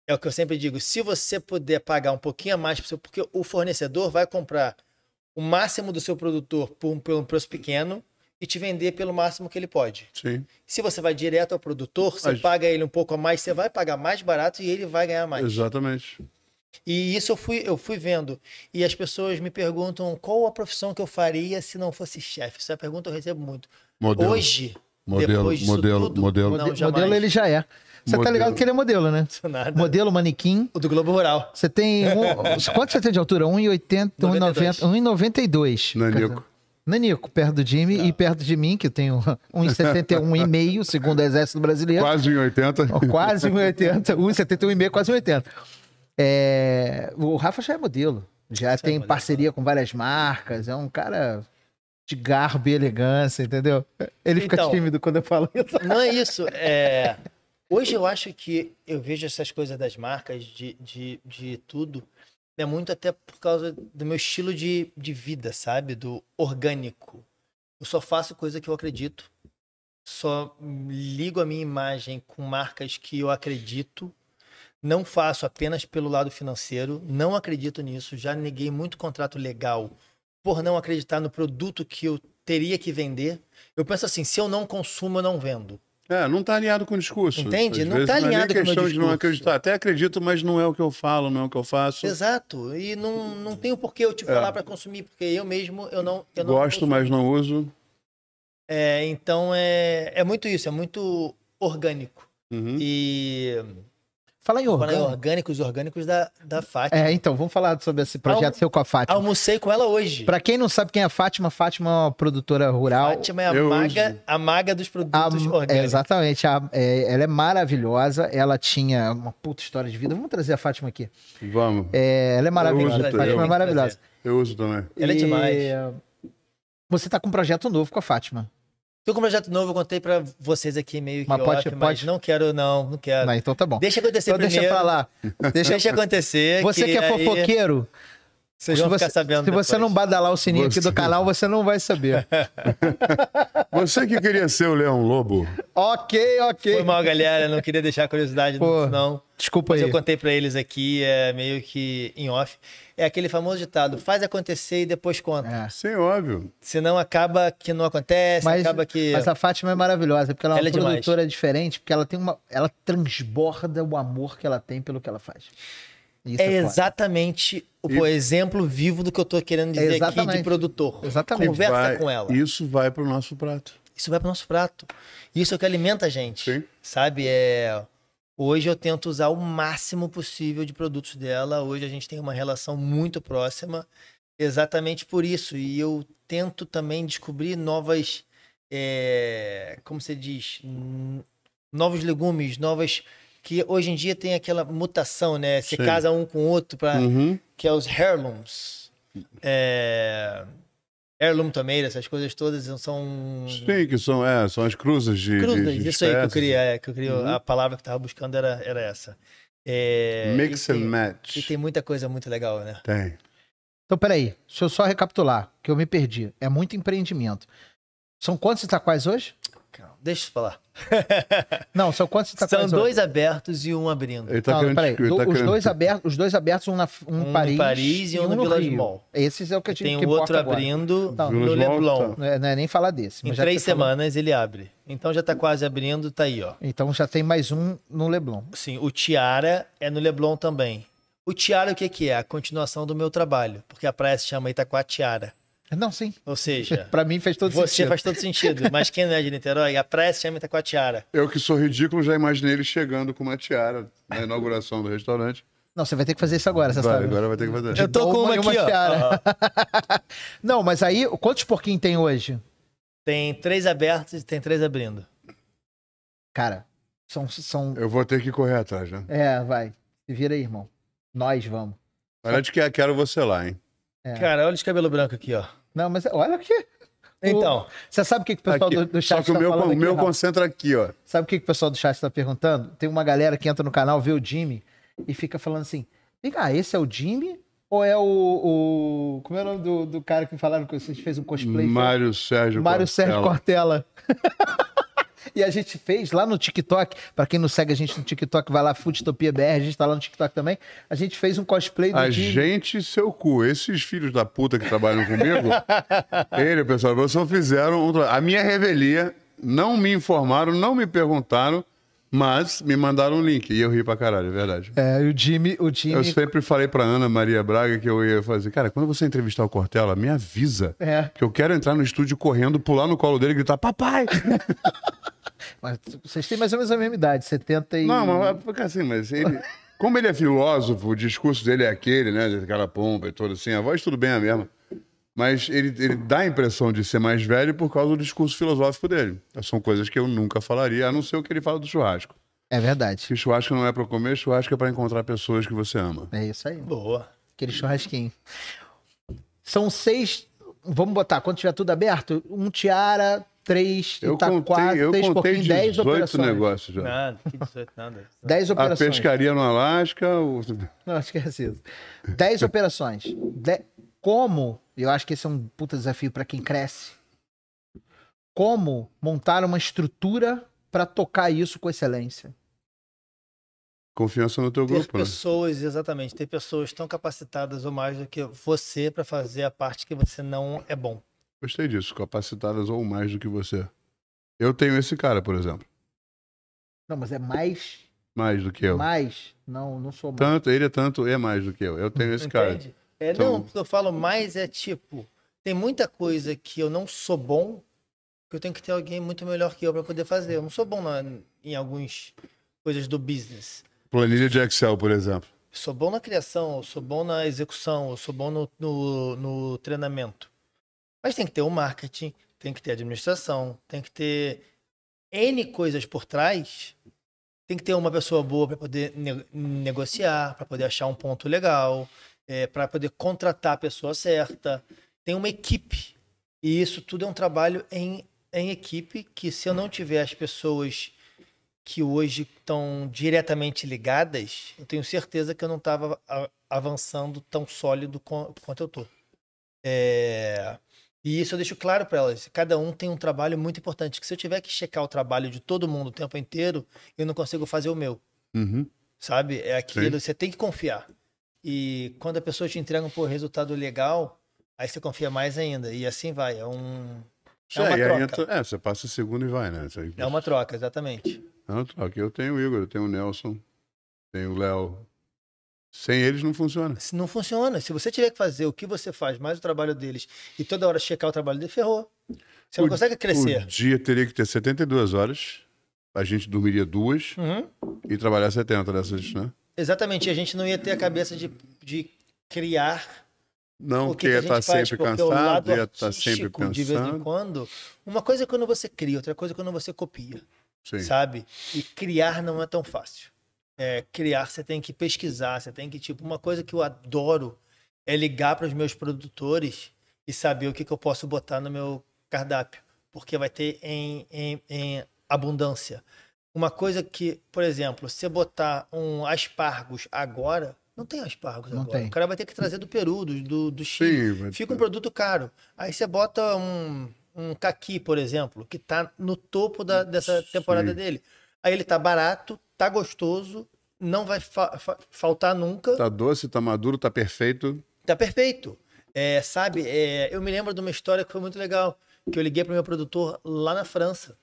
É o que eu sempre digo. Se você puder pagar um pouquinho a mais, porque o fornecedor vai comprar o máximo do seu produtor por um, por um preço pequeno e te vender pelo máximo que ele pode. Sim. Se você vai direto ao produtor, você Mas... paga ele um pouco a mais, você vai pagar mais barato e ele vai ganhar mais. Exatamente. E isso eu fui, eu fui vendo. E as pessoas me perguntam qual a profissão que eu faria se não fosse chefe. Essa pergunta eu recebo muito. Modelo. Hoje, modelo, depois disso modelo, tudo, modelo. Não, modelo ele já é. Você modelo. tá ligado que ele é modelo, né? *laughs* Nada. Modelo, manequim. O do Globo Rural. Você tem. Um, *laughs* quanto você tem de altura? 1,80, 1,92. Nanico. Nanico, perto do Jimmy não. e perto de mim, que eu tenho 1,71,5, segundo o Exército Brasileiro. Quase 1,80. Quase 1,80. 1,71,5, quase 1,80. É, o Rafa já é modelo. Já Você é tem é parceria com várias marcas. É um cara de garbo e elegância, entendeu? Ele fica então, tímido quando eu falo isso. Não é isso. É... Hoje eu acho que eu vejo essas coisas das marcas, de, de, de tudo, É muito até por causa do meu estilo de, de vida, sabe? Do orgânico. Eu só faço coisa que eu acredito. Só ligo a minha imagem com marcas que eu acredito não faço apenas pelo lado financeiro, não acredito nisso. Já neguei muito contrato legal por não acreditar no produto que eu teria que vender. Eu penso assim: se eu não consumo, eu não vendo. É, não está alinhado com o discurso. Entende? Às não está é alinhado com o discurso. questão de não acreditar. Até acredito, mas não é o que eu falo, não é o que eu faço. Exato. E não, não tenho por que eu te falar é. para consumir, porque eu mesmo eu não. Eu não Gosto, consumo. mas não uso. É, então é, é muito isso, é muito orgânico. Uhum. E Fala em orgânico. Falar em orgânicos, orgânicos da, da Fátima. É, então, vamos falar sobre esse projeto Al... seu com a Fátima. Almocei com ela hoje. Pra quem não sabe quem é a Fátima, Fátima é uma produtora rural. Fátima é a, maga, a maga dos produtos a, é, orgânicos. É, exatamente. A, é, ela é maravilhosa. Ela tinha uma puta história de vida. Vamos trazer a Fátima aqui. Vamos. É, ela é maravilhosa. Fátima é maravilhosa. Eu uso também. Ela é demais. E... Você tá com um projeto novo com a Fátima. Tô com um projeto novo, eu contei pra vocês aqui meio que mas off, pode, mas pode... não quero não, não quero. Não, então tá bom. Deixa acontecer então primeiro. Deixa pra lá. Deixa, deixa acontecer. Você que, que é aí... fofoqueiro, vocês vão ficar sabendo. Se depois. você não badalar o sininho você... aqui do canal, você não vai saber. *laughs* você que queria ser o Leão Lobo. ok, ok. Foi mal, galera. Não queria deixar a curiosidade Pô, nisso, não. Desculpa Mas aí. eu contei para eles aqui, é meio que em off. É aquele famoso ditado: faz acontecer e depois conta. É. Sim, óbvio. Senão acaba que não acontece, mas, acaba que. Mas a Fátima é maravilhosa, porque ela é uma ela é produtora é diferente, porque ela tem uma. Ela transborda o amor que ela tem pelo que ela faz. Isso é, é exatamente o e... exemplo vivo do que eu estou querendo dizer aqui de produtor. Exatamente. Conversa vai, com ela. Isso vai para o nosso prato. Isso vai para o nosso prato. Isso é o que alimenta a gente. Sim. Sabe? É... Hoje eu tento usar o máximo possível de produtos dela. Hoje a gente tem uma relação muito próxima, exatamente por isso. E eu tento também descobrir novas, é, como você diz, novos legumes, novas que hoje em dia tem aquela mutação, né? Se Sim. casa um com o outro, para uhum. que é os heirlooms. É, heirloom também, essas coisas todas são... Sim, que são, é, são as cruzas de Cruzas, de, de isso espécies. aí que eu queria, né? é, que eu queria uhum. a palavra que eu tava buscando era, era essa. É, Mix and tem, match. E tem muita coisa muito legal, né? Tem. Então, peraí, deixa eu só recapitular, que eu me perdi. É muito empreendimento. São quantos itaquais tá hoje? Calma, deixa eu falar. *laughs* Não, são quantos você tá São dois abertos e um abrindo. Ele tá não, querendo, peraí, do, tá os, dois abertos, os dois abertos, um, na, um, um Paris, em Paris e um, no, no Village Mall. Esses é o que eu tive Tem O outro abrindo não, no Leblon. Tá. É, não é nem falar desse. Em três semanas falou... ele abre. Então já está quase abrindo, tá aí, ó. Então já tem mais um no Leblon. Sim, o Tiara é no Leblon também. O Tiara o que, que é? A continuação do meu trabalho, porque a praia se chama Itaquatiara. Tiara. Não, sim. Ou seja, *laughs* para mim faz todo você sentido. Você faz todo sentido, mas quem não é de Niterói, a praia se chama tiara. Eu que sou ridículo já imaginei ele chegando com uma tiara na inauguração do restaurante. Não, você vai ter que fazer isso agora, você vai, sabe. Agora vai ter que fazer. De eu tô com uma, aqui, uma tiara. Ó. *laughs* não, mas aí, quantos porquinhos tem hoje? Tem três abertos e tem três abrindo. Cara, são, são... Eu vou ter que correr atrás, né? É, vai. Se vira aí, irmão. Nós vamos. Parece que é, quero você lá, hein? É. Cara, olha esse cabelo branco aqui, ó. Não, mas olha que. Então. Você sabe o que, que o pessoal aqui, do, está perguntando? Só que o tá meu, o meu aqui, concentra aqui, ó. Sabe o que, que o pessoal do chat está perguntando? Tem uma galera que entra no canal, vê o Jimmy e fica falando assim: vem cá, esse é o Jimmy ou é o, o. como é o nome do, do cara que falaram que você fez um cosplay? Mário Sérgio Mário Cortella. Sérgio Cortella. *laughs* E a gente fez lá no TikTok, para quem não segue a gente no TikTok, vai lá, Futopia BR, a gente tá lá no TikTok também. A gente fez um cosplay do A gente seu cu. Esses filhos da puta que trabalham comigo, *laughs* ele, pessoal, só fizeram... Um... A minha revelia, não me informaram, não me perguntaram, mas me mandaram um link e eu ri pra caralho, é verdade. É, o Jimmy, o Jimmy. Eu sempre falei pra Ana Maria Braga que eu ia fazer. Cara, quando você entrevistar o Cortella, me avisa. É. Que eu quero entrar no estúdio correndo, pular no colo dele e gritar: Papai! *laughs* Mas vocês têm mais ou menos a mesma idade, 70 e. Não, mas porque assim, mas ele. Como ele é filósofo, o discurso dele é aquele, né? Aquela pompa e tudo assim, a voz tudo bem é a mesma. Mas ele, ele dá a impressão de ser mais velho por causa do discurso filosófico dele. São coisas que eu nunca falaria, a não ser o que ele fala do churrasco. É verdade. Que churrasco não é para comer, churrasco é para encontrar pessoas que você ama. É isso aí. Boa. Aquele churrasquinho. São seis. Vamos botar, quando tiver tudo aberto, um tiara, três, eu Itaquá, contei, eu três contei 18 operações. negócios já. Nada, que 18, nada. 10 operações. A pescaria no Alasca... O... Não, esquece isso. 10 operações. De... Como, eu acho que esse é um puta desafio para quem cresce, como montar uma estrutura para tocar isso com excelência? Confiança no teu ter grupo. Ter né? pessoas, né? exatamente, ter pessoas tão capacitadas ou mais do que você para fazer a parte que você não é bom. Gostei disso, capacitadas ou mais do que você. Eu tenho esse cara, por exemplo. Não, mas é mais. Mais do que eu. Mais? Não, não sou mais. Tanto, ele é tanto, é mais do que eu. Eu tenho esse cara. É, então... Não, eu falo mais é tipo, tem muita coisa que eu não sou bom, que eu tenho que ter alguém muito melhor que eu para poder fazer. Eu não sou bom na, em algumas coisas do business. Planilha de Excel, por exemplo. sou bom na criação, sou bom na execução, sou bom no, no, no treinamento. Mas tem que ter o marketing, tem que ter a administração, tem que ter N coisas por trás. Tem que ter uma pessoa boa para poder ne negociar, para poder achar um ponto legal, é, para poder contratar a pessoa certa. Tem uma equipe. E isso tudo é um trabalho em, em equipe que, se eu não tiver as pessoas que hoje estão diretamente ligadas, eu tenho certeza que eu não estava avançando tão sólido quanto eu estou. É... E isso eu deixo claro para elas. Cada um tem um trabalho muito importante. Que se eu tiver que checar o trabalho de todo mundo o tempo inteiro, eu não consigo fazer o meu. Uhum. Sabe? É aquilo. Sim. Você tem que confiar. E quando a pessoa te entrega um pô, resultado legal, aí você confia mais ainda. E assim vai. É um. É, é uma troca. Entra, é, você passa o segundo e vai, né? É uma troca, exatamente. É uma troca. Eu tenho o Igor, eu tenho o Nelson, tenho o Léo, sem eles não funciona. Não funciona. Se você tiver que fazer o que você faz, mais o trabalho deles, e toda hora checar o trabalho deles, ferrou. Você o, não consegue crescer. O dia teria que ter 72 horas, a gente dormiria duas uhum. e trabalhar 70 dessas, né? Exatamente. E a gente não ia ter a cabeça de, de criar. Não, porque que ia estar tá, tá sempre faz, cansado, ia estar tá sempre cansado, De vez em quando. Uma coisa é quando você cria, outra coisa é quando você copia. Sim. Sabe? E criar não é tão fácil é, criar, você tem que pesquisar, você tem que, tipo, uma coisa que eu adoro é ligar para os meus produtores e saber o que, que eu posso botar no meu cardápio, porque vai ter em, em, em abundância. Uma coisa que, por exemplo, se você botar um aspargos agora, não tem aspargos não agora. Tem. O cara vai ter que trazer do Peru, do, do, do Chile. Sim, Fica ter. um produto caro. Aí você bota um, um caqui, por exemplo, que está no topo da, dessa temporada Sim. dele. Aí ele tá barato, tá gostoso, não vai fa fa faltar nunca. Tá doce, tá maduro, tá perfeito. Tá perfeito. É, sabe, é, eu me lembro de uma história que foi muito legal, que eu liguei pro meu produtor lá na França.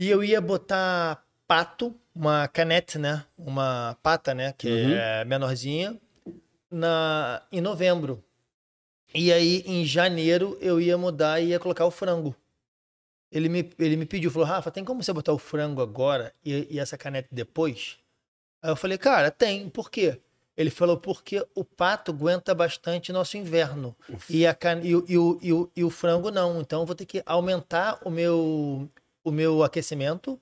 E eu ia botar pato, uma canete, né? Uma pata, né? Que é uhum. é menorzinha, na, em novembro. E aí, em janeiro, eu ia mudar e ia colocar o frango. Ele me, ele me pediu, falou, Rafa, tem como você botar o frango agora e, e essa caneta depois? Aí eu falei, cara, tem. Por quê? Ele falou, porque o pato aguenta bastante nosso inverno. E, a can... e, o, e, o, e, o, e o frango não. Então vou ter que aumentar o meu, o meu aquecimento.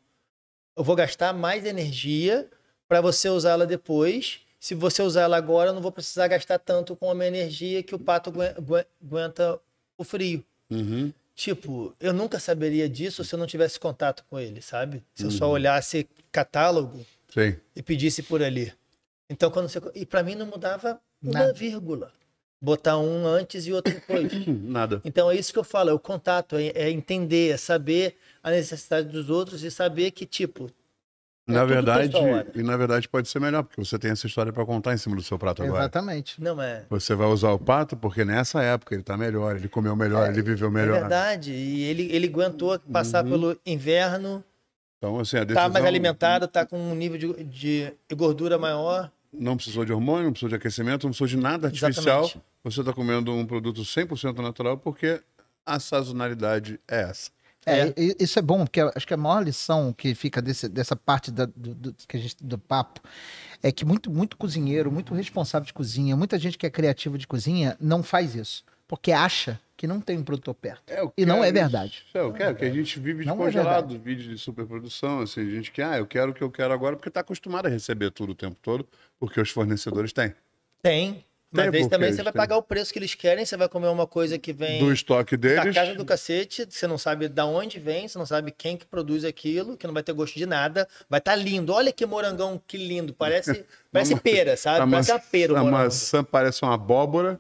Eu vou gastar mais energia para você usá-la depois. Se você usar ela agora, eu não vou precisar gastar tanto com a minha energia que o pato aguenta o frio. Uhum. Tipo, eu nunca saberia disso se eu não tivesse contato com ele, sabe? Se eu só uhum. olhasse catálogo Sim. e pedisse por ali. Então, quando você. E para mim não mudava Nada. uma vírgula. Botar um antes e outro depois. *coughs* Nada. Então é isso que eu falo: é o contato, é, é entender, é saber a necessidade dos outros e saber que, tipo, é na verdade, e na verdade pode ser melhor, porque você tem essa história para contar em cima do seu prato agora. Exatamente. Não é. Você vai usar o pato porque nessa época ele tá melhor, ele comeu melhor, é, ele viveu é melhor. É verdade, e ele ele aguentou passar uhum. pelo inverno. Então assim, a decisão... tá mais alimentado, tá com um nível de, de gordura maior. Não precisou de hormônio, não precisou de aquecimento, não precisou de nada artificial. Exatamente. Você está comendo um produto 100% natural porque a sazonalidade é essa. É, é, isso é bom, porque acho que a maior lição que fica desse, dessa parte da, do, do, gente, do, papo é que muito, muito cozinheiro, muito responsável de cozinha, muita gente que é criativa de cozinha não faz isso, porque acha que não tem um produtor perto. É, e não é verdade. É, eu quero, que a gente vive de é congelado, é vídeo de superprodução, assim, gente que, ah, eu quero o que eu quero agora, porque está acostumado a receber tudo o tempo todo, porque os fornecedores têm. Tem, mas desde também você vai pagar o preço que eles querem, você vai comer uma coisa que vem do estoque deles. Da casa do cacete, você não sabe de onde vem, você não sabe quem que produz aquilo, que não vai ter gosto de nada, vai estar tá lindo. Olha que morangão, que lindo, parece, *laughs* *laughs* parece pera, sabe? É parece uma pera. É a maçã parece uma abóbora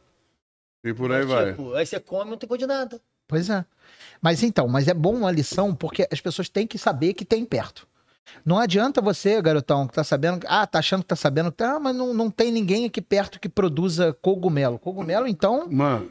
e por aí é tipo, vai. aí você come, não tem gosto de nada. Pois é. Mas então, mas é bom uma lição porque as pessoas têm que saber que tem perto. Não adianta você, garotão, que tá sabendo. Ah, tá achando que tá sabendo. Ah, mas não, não tem ninguém aqui perto que produza cogumelo. Cogumelo, então. Mano.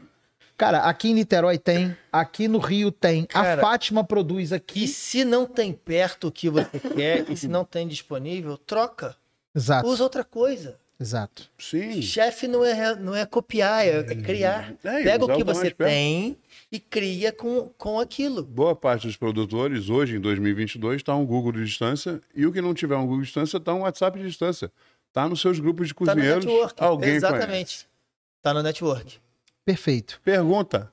Cara, aqui em Niterói tem, aqui no Rio tem, Cara, a Fátima produz aqui. E se não tem perto o que você quer, e se não tem disponível, troca. Exato. Usa outra coisa. Exato. Sim. Chefe não é, não é copiar, é, é criar. É, é Pega o que você tem e cria com, com aquilo. Boa parte dos produtores, hoje, em 2022, está um Google de distância e o que não tiver um Google de distância está um WhatsApp de distância. Está nos seus grupos de tá cozinheiros. Está no network. Alguém Exatamente. Está no network. Perfeito. Pergunta.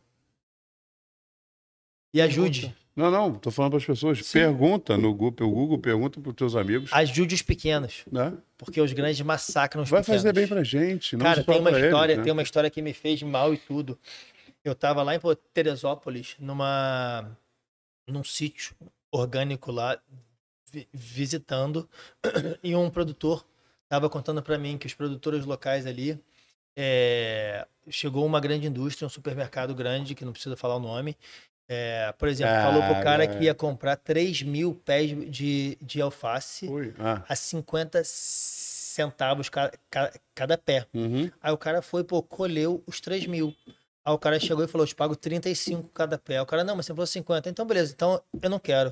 E ajude. Não, não, tô falando para as pessoas. Sim. Pergunta no Google, o Google pergunta para os teus amigos. Ajude os pequenos. Né? Porque os grandes massacram os Vai pequenos. Vai fazer bem pra gente, não Cara, tem uma história, eles, né? tem uma história que me fez mal e tudo. Eu tava lá em Teresópolis, numa num sítio orgânico lá visitando *clears throat* e um produtor tava contando para mim que os produtores locais ali é, chegou uma grande indústria, um supermercado grande, que não precisa falar o nome, é, por exemplo, ah, falou pro cara é. que ia comprar 3 mil pés de, de alface ah. a 50 centavos cada, cada pé. Uhum. Aí o cara foi, pô, colheu os 3 mil. Aí o cara chegou e falou: Eu te pago 35 cada pé. Aí o cara, não, mas você falou 50. Então, beleza, então eu não quero.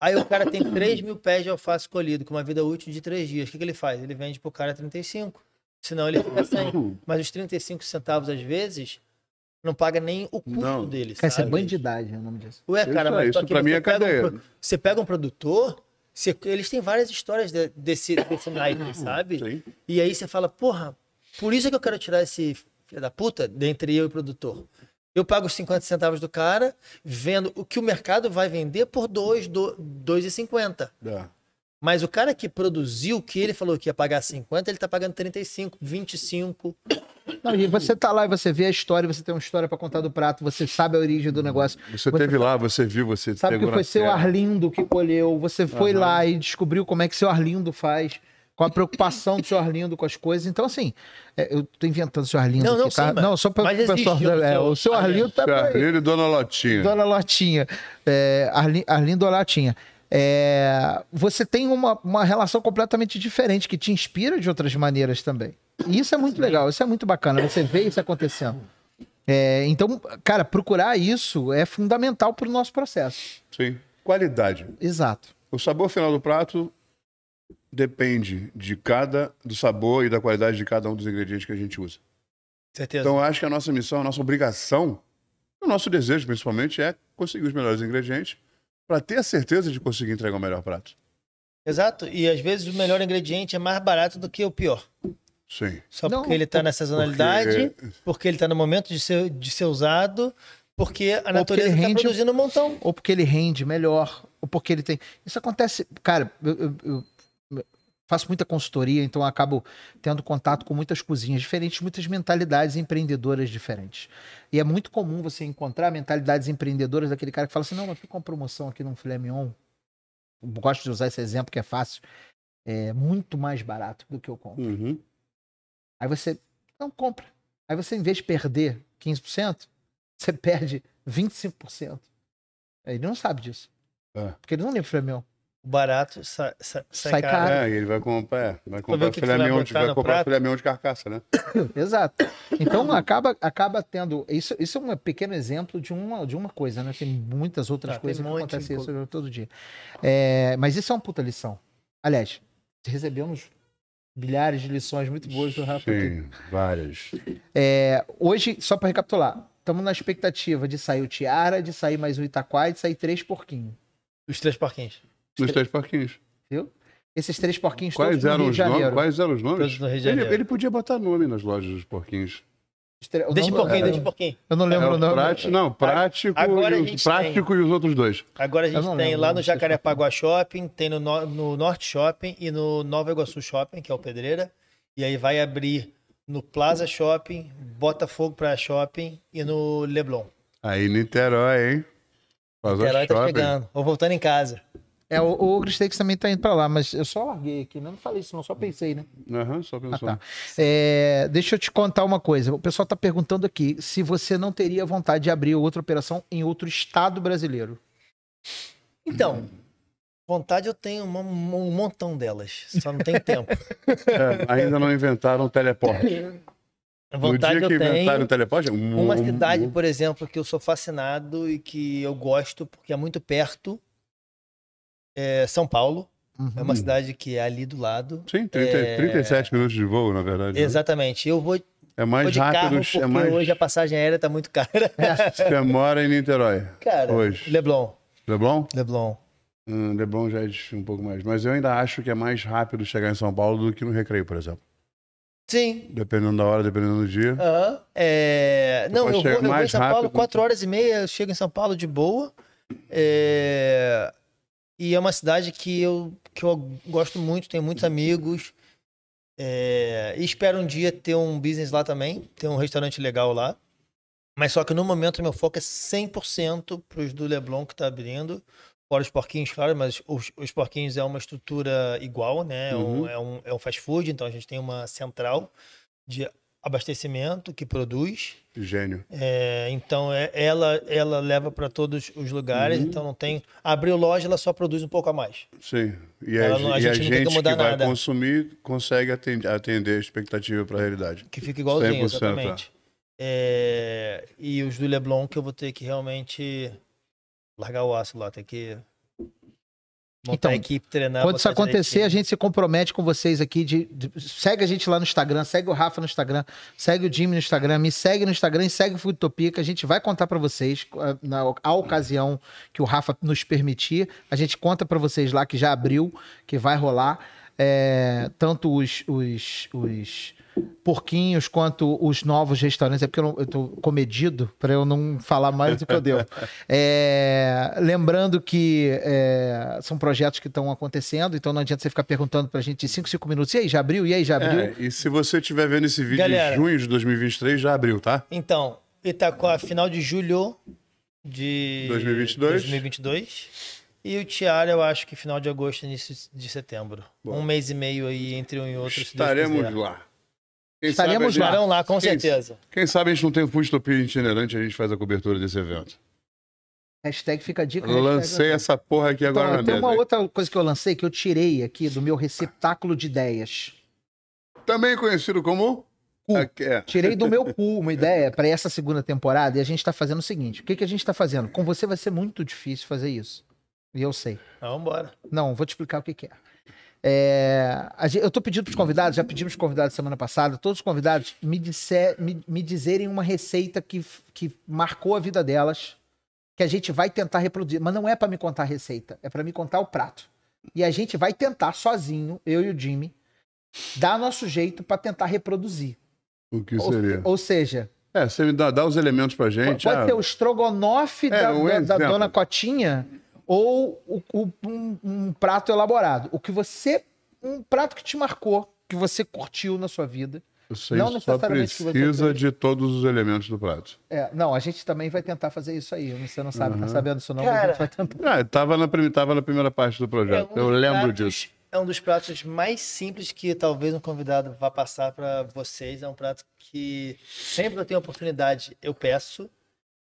Aí o cara tem 3 mil pés de alface colhido, com uma vida útil de 3 dias. O que, que ele faz? Ele vende pro cara 35. Senão ele fica sem. Uhum. Mas os 35 centavos, às vezes, não paga nem o custo não. deles. Cara, sabe? isso é bandidade, é o nome disso. Ué, cara, isso, é, mas isso pra mim é cadeia. Um, né? você pega um produtor, você, eles têm várias histórias de, desse, desse naipe, uhum. sabe? Sim. E aí você fala, porra, por isso é que eu quero tirar esse filho da puta dentre eu e o produtor. Eu pago os 50 centavos do cara, vendo o que o mercado vai vender por 2,50. É. Mas o cara que produziu o que ele falou que ia pagar 50, ele tá pagando 35, 25. Não, e você tá lá e você vê a história, você tem uma história para contar do prato, você sabe a origem do negócio. Você, você teve lá, você viu, você Sabe que foi seu terra. Arlindo que colheu, você foi uhum. lá e descobriu como é que seu Arlindo faz com a preocupação do seu Arlindo com as coisas. Então, assim, é, eu tô inventando o seu Arlindo Não, aqui, não, tá? sim, mas, não só para o pessoal. É, o seu Arlindo tá. Senhor Arlindo e Dona Lotinha. Dona Lotinha. É, Arlindo, e Lotinha. É, você tem uma, uma relação completamente diferente que te inspira de outras maneiras também. E isso é muito legal, isso é muito bacana, né? você vê isso acontecendo. É, então, cara, procurar isso é fundamental para o nosso processo. Sim. Qualidade. Exato. O sabor final do prato depende de cada do sabor e da qualidade de cada um dos ingredientes que a gente usa. Certeza. Então, acho que a nossa missão, a nossa obrigação, o nosso desejo principalmente é conseguir os melhores ingredientes para ter a certeza de conseguir entregar o melhor prato. Exato, e às vezes o melhor ingrediente é mais barato do que o pior. Sim. Só não, porque ele está nessa sazonalidade, porque... porque ele está no momento de ser, de ser usado, porque a natureza está produzindo um montão. Ou porque ele rende melhor, ou porque ele tem. Isso acontece. Cara, eu, eu, eu faço muita consultoria, então acabo tendo contato com muitas cozinhas diferentes, muitas mentalidades empreendedoras diferentes. E é muito comum você encontrar mentalidades empreendedoras daquele cara que fala assim: não, mas fica uma promoção aqui num filé mignon. Eu gosto de usar esse exemplo que é fácil. É muito mais barato do que eu compro. Uhum. Aí você não compra. Aí você, em vez de perder 15%, você perde 25%. Ele não sabe disso. É. Porque ele não lembra o flamengo. O barato sai, sai, sai caro. caro. É, ele vai comprar, é, vai comprar o flamengo de, vai comprar de carcaça, né? *coughs* Exato. Então acaba, acaba tendo. Isso, isso é um pequeno exemplo de uma, de uma coisa, né? Tem muitas outras tá, coisas que acontecem isso todo dia. É, mas isso é uma puta lição. Aliás, recebemos bilhares de lições muito boas do Rafa. Sim, aqui. várias. É, hoje, só para recapitular, estamos na expectativa de sair o Tiara, de sair mais um Itaquá e de sair três porquinhos. Os três porquinhos. Os, Os três porquinhos. Viu? Esses três porquinhos quais todos eram no Rio de Janeiro. Nomes, quais eram os nomes? Todos no Rio de Janeiro. Ele, ele podia botar nome nas lojas dos porquinhos. Estre... Deixa um pouquinho, é... deixa um pouquinho. Eu não lembro é, o nome. Prático, não, prático, Agora e, os, prático tem. e os outros dois. Agora a gente tem lembro, lá no Jacarepaguá Shopping, tem no, no Norte Shopping e no Nova Iguaçu Shopping, que é o Pedreira. E aí vai abrir no Plaza Shopping, Botafogo para Shopping e no Leblon. Aí Niterói, hein? Niterói tá chegando. Vou voltando em casa. É, o, o Ogre Steaks também tá indo pra lá, mas eu só larguei aqui, né? Não falei isso, não, só pensei, né? Aham, uhum, só pensou. Ah, tá. é, deixa eu te contar uma coisa. O pessoal tá perguntando aqui se você não teria vontade de abrir outra operação em outro estado brasileiro. Então, vontade eu tenho uma, um montão delas, só não tem tempo. *laughs* É, ainda não inventaram teleporte. Vontade no dia que inventaram o teleporte? É uma cidade, por exemplo, que eu sou fascinado e que eu gosto porque é muito perto é São Paulo. Uhum. É uma cidade que é ali do lado. Sim, 30, é... 37 minutos de voo, na verdade. Né? Exatamente. Eu vou. É mais vou rápido. Carro é porque é mais... hoje a passagem aérea está muito cara. *laughs* Você mora em Niterói. Cara, hoje. Leblon. Leblon? Leblon. Hum, Leblon já é um pouco mais. Mas eu ainda acho que é mais rápido chegar em São Paulo do que no Recreio, por exemplo. Sim. Dependendo da hora, dependendo do dia. Uhum. É... Não, eu vou, eu vou em São rápido. Paulo, 4 horas e meia, eu chego em São Paulo de boa. É... E é uma cidade que eu, que eu gosto muito, tenho muitos amigos. É, e espero um dia ter um business lá também, ter um restaurante legal lá. Mas só que no momento meu foco é 100% para os do Leblon que está abrindo. Fora os porquinhos, claro, mas os, os porquinhos é uma estrutura igual, né? É uhum. É, um, é um fast food, então a gente tem uma central de abastecimento que produz. Gênio. É, então é, ela ela leva para todos os lugares, uhum. então não tem. Abriu loja, ela só produz um pouco a mais. Sim. E ela, a, a, gente, e a gente que, que, vai nada. consumir consegue atender, atender a expectativa para a realidade. Que fica igualzinho, 100%. Tá. exatamente. É, e os do Leblon que eu vou ter que realmente largar o aço lá, tem que Montar então, a equipe, treinar. Quando isso acontecer, a gente se compromete com vocês aqui. De, de, segue a gente lá no Instagram, segue o Rafa no Instagram, segue o Jimmy no Instagram, me segue no Instagram e segue o que a gente vai contar para vocês, eh, na, a ocasião que o Rafa nos permitir, a gente conta para vocês lá que já abriu, que vai rolar. É, tanto os, os, os porquinhos quanto os novos restaurantes, é porque eu, tô comedido para eu não falar mais do que eu devo. *laughs* É, lembrando que é, são projetos que estão acontecendo, então não adianta você ficar perguntando para a gente de 5, 5 minutos, e aí, já abriu? E aí, já abriu? É, e se você estiver vendo esse vídeo Galera, em junho de 2023, já abriu, tá? Então, Itacó, tá final de julho de 2022. 2022. E o Tiara, eu acho que final de agosto, início de setembro. Bom, um mês e meio aí entre um e outro. Estaremos lá. Quem Estaremos lá, com quem, certeza. Quem sabe a gente não tem o Fustopia itinerante a gente faz a cobertura desse evento. Hashtag fica a dica. Eu lancei essa porra aqui então, agora então, na Tem uma outra coisa que eu lancei que eu tirei aqui do meu receptáculo de ideias. Também conhecido como? Cu. É. Tirei do meu cu uma *laughs* ideia para essa segunda temporada e a gente está fazendo o seguinte: o que, que a gente está fazendo? Com você vai ser muito difícil fazer isso. E eu sei. Vamos então, embora. Não, vou te explicar o que, que é. É, gente, eu estou pedindo pros os convidados, já pedimos convidados semana passada, todos os convidados me, disser, me, me dizerem uma receita que, que marcou a vida delas, que a gente vai tentar reproduzir. Mas não é para me contar a receita, é para me contar o prato. E a gente vai tentar sozinho, eu e o Jimmy, dar nosso jeito para tentar reproduzir. O que seria? Ou, ou seja. É, você dá, dá os elementos pra gente. Pode ah, ser o estrogonofe é, da, um da, da dona Cotinha ou o, o, um, um, prato elaborado. O que você. Um prato que te marcou, que você curtiu na sua vida. Você não necessariamente só precisa de todos os elementos do prato. É, não, a gente também vai tentar fazer isso aí. Você não sabe, tá uhum. tá sabendo isso não, Cara, a gente vai tentar. Ah, tava, na, tava na primeira parte do projeto, é um eu lembro pratos, disso. É um dos pratos mais simples que talvez um convidado vá passar para vocês. É um prato que sempre que eu tenho oportunidade eu peço.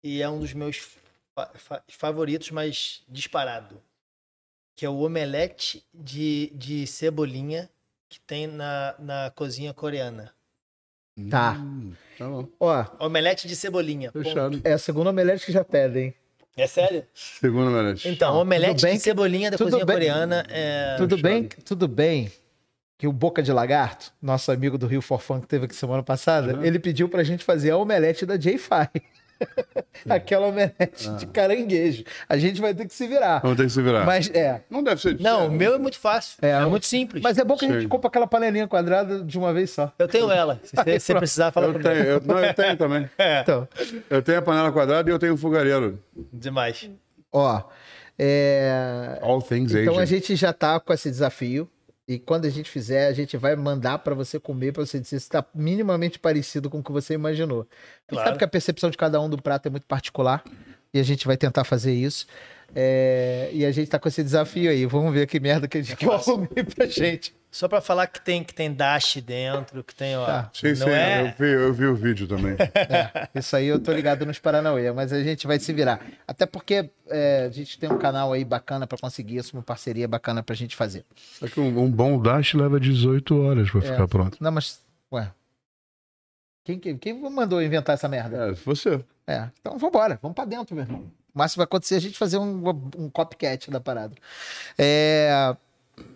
E é um dos meus favoritos, mas disparado. Que é o omelete de, de cebolinha que tem na, na cozinha coreana. Tá. Hum, tá bom. Ó, omelete de cebolinha. É a segunda omelete que já pedem. É sério? Segunda omelete. Então, omelete bem, de cebolinha da cozinha bem, coreana é... Tudo bem, tudo bem que o Boca de Lagarto, nosso amigo do Rio Forfã que teve aqui semana passada, uhum. ele pediu pra gente fazer a omelete da J-Fi. *laughs* aquela omelete ah. de caranguejo. A gente vai ter que se virar. Vamos ter que se virar. Mas é. Não deve ser difícil. Não, o meu é muito fácil. É, é muito simples. Mas é bom que a gente compra aquela panelinha quadrada de uma vez só. Eu tenho ela. *laughs* Se você, você precisar falar eu tenho, eu, Não, eu tenho também. *laughs* É. Então. Eu tenho a panela quadrada e eu tenho o fogareiro. Demais. Ó. É... All things então Asian. a gente já tá com esse desafio. E quando a gente fizer, a gente vai mandar para você comer, para você dizer se está minimamente parecido com o que você imaginou. Claro. Sabe que a percepção de cada um do prato é muito particular e a gente vai tentar fazer isso. É... E a gente está com esse desafio aí. Vamos ver que merda que eles é vai comer pra gente. Só para falar que tem que tem dash dentro, que tem, ó. Tá. Sim, sim, é... eu, vi, eu vi o vídeo também. *laughs* é, isso aí eu tô ligado nos Paranauê, mas a gente vai se virar. Até porque é, a gente tem um canal aí bacana para conseguir isso, uma parceria bacana pra gente fazer. Só que um, um bom dash leva 18 horas para é. ficar pronto. Não, mas. Ué. Quem, quem, quem mandou inventar essa merda? É, você. É, então vambora, vamos para dentro, meu irmão. máximo vai acontecer é a gente fazer um, um copycat da parada. É.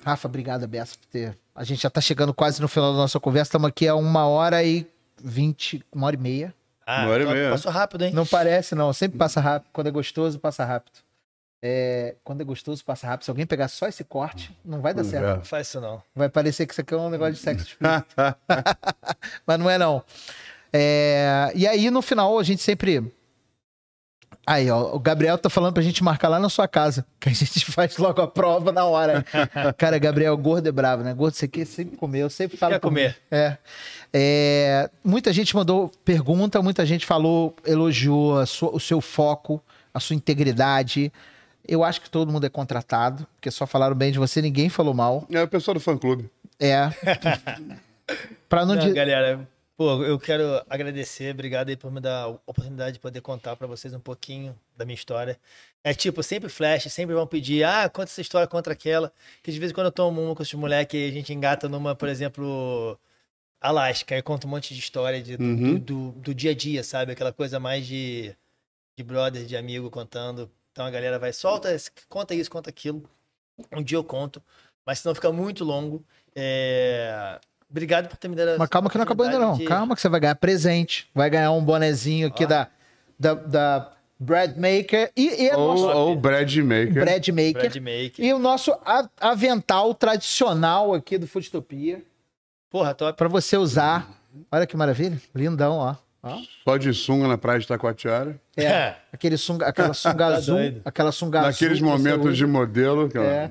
Rafa, obrigado, Bessa, por ter. A gente já tá chegando quase no final da nossa conversa. Estamos aqui a uma hora e vinte, uma hora e meia. Ah, uma hora e tá, meia. Passou rápido, hein? Não parece, não. Sempre passa rápido. Quando é gostoso, passa rápido. É, quando é gostoso, passa rápido. Se alguém pegar só esse corte, não vai dar certo. É. Não faz isso, não. Vai parecer que isso aqui é um negócio de sexo. *laughs* Mas não é, não. É... e aí, no final, a gente sempre Aí, ó, o Gabriel tá falando pra gente marcar lá na sua casa, *laughs* que a gente faz logo a prova na hora. Cara, Gabriel, gordo é bravo, né? Gordo, você quer sempre comer, eu sempre falo. Quer comer. É. é. Muita gente mandou pergunta, muita gente falou, elogiou sua, o seu foco, a sua integridade. Eu acho que todo mundo é contratado, porque só falaram bem de você, ninguém falou mal. É o pessoal do fã-clube. É. *laughs* pra não, não dizer. Galera, Pô, eu quero agradecer, obrigado aí por me dar a oportunidade de poder contar para vocês um pouquinho da minha história. É tipo, sempre flash, sempre vão pedir, ah, conta essa história contra aquela. Que de vez em quando eu tomo uma com os moleques, a gente engata numa, por exemplo, Alaska, e conta um monte de história de, uhum. do, do, do, dia a dia, sabe? Aquela coisa mais de, de brother, de amigo contando. Então a galera vai, solta, conta isso, conta aquilo. Um dia eu conto, mas senão fica muito longo. É... Obrigado por ter me dado Mas calma que não acabou ainda, não. De... Calma que você vai ganhar presente. Vai ganhar um bonezinho aqui da, da, da Bread Maker. E, e é ou, nosso... ou bread maker. bread maker. Bread Maker. E o nosso avental tradicional aqui do Foodtopia. Porra, top. Pra você usar. Olha que maravilha. Lindão, ó. ó. Só de sunga na praia de Taquatiara. É. *laughs* Aquele sunga, aquela sunga tá azul. aquela sunga Naqueles azul. Naqueles momentos de modelo. É.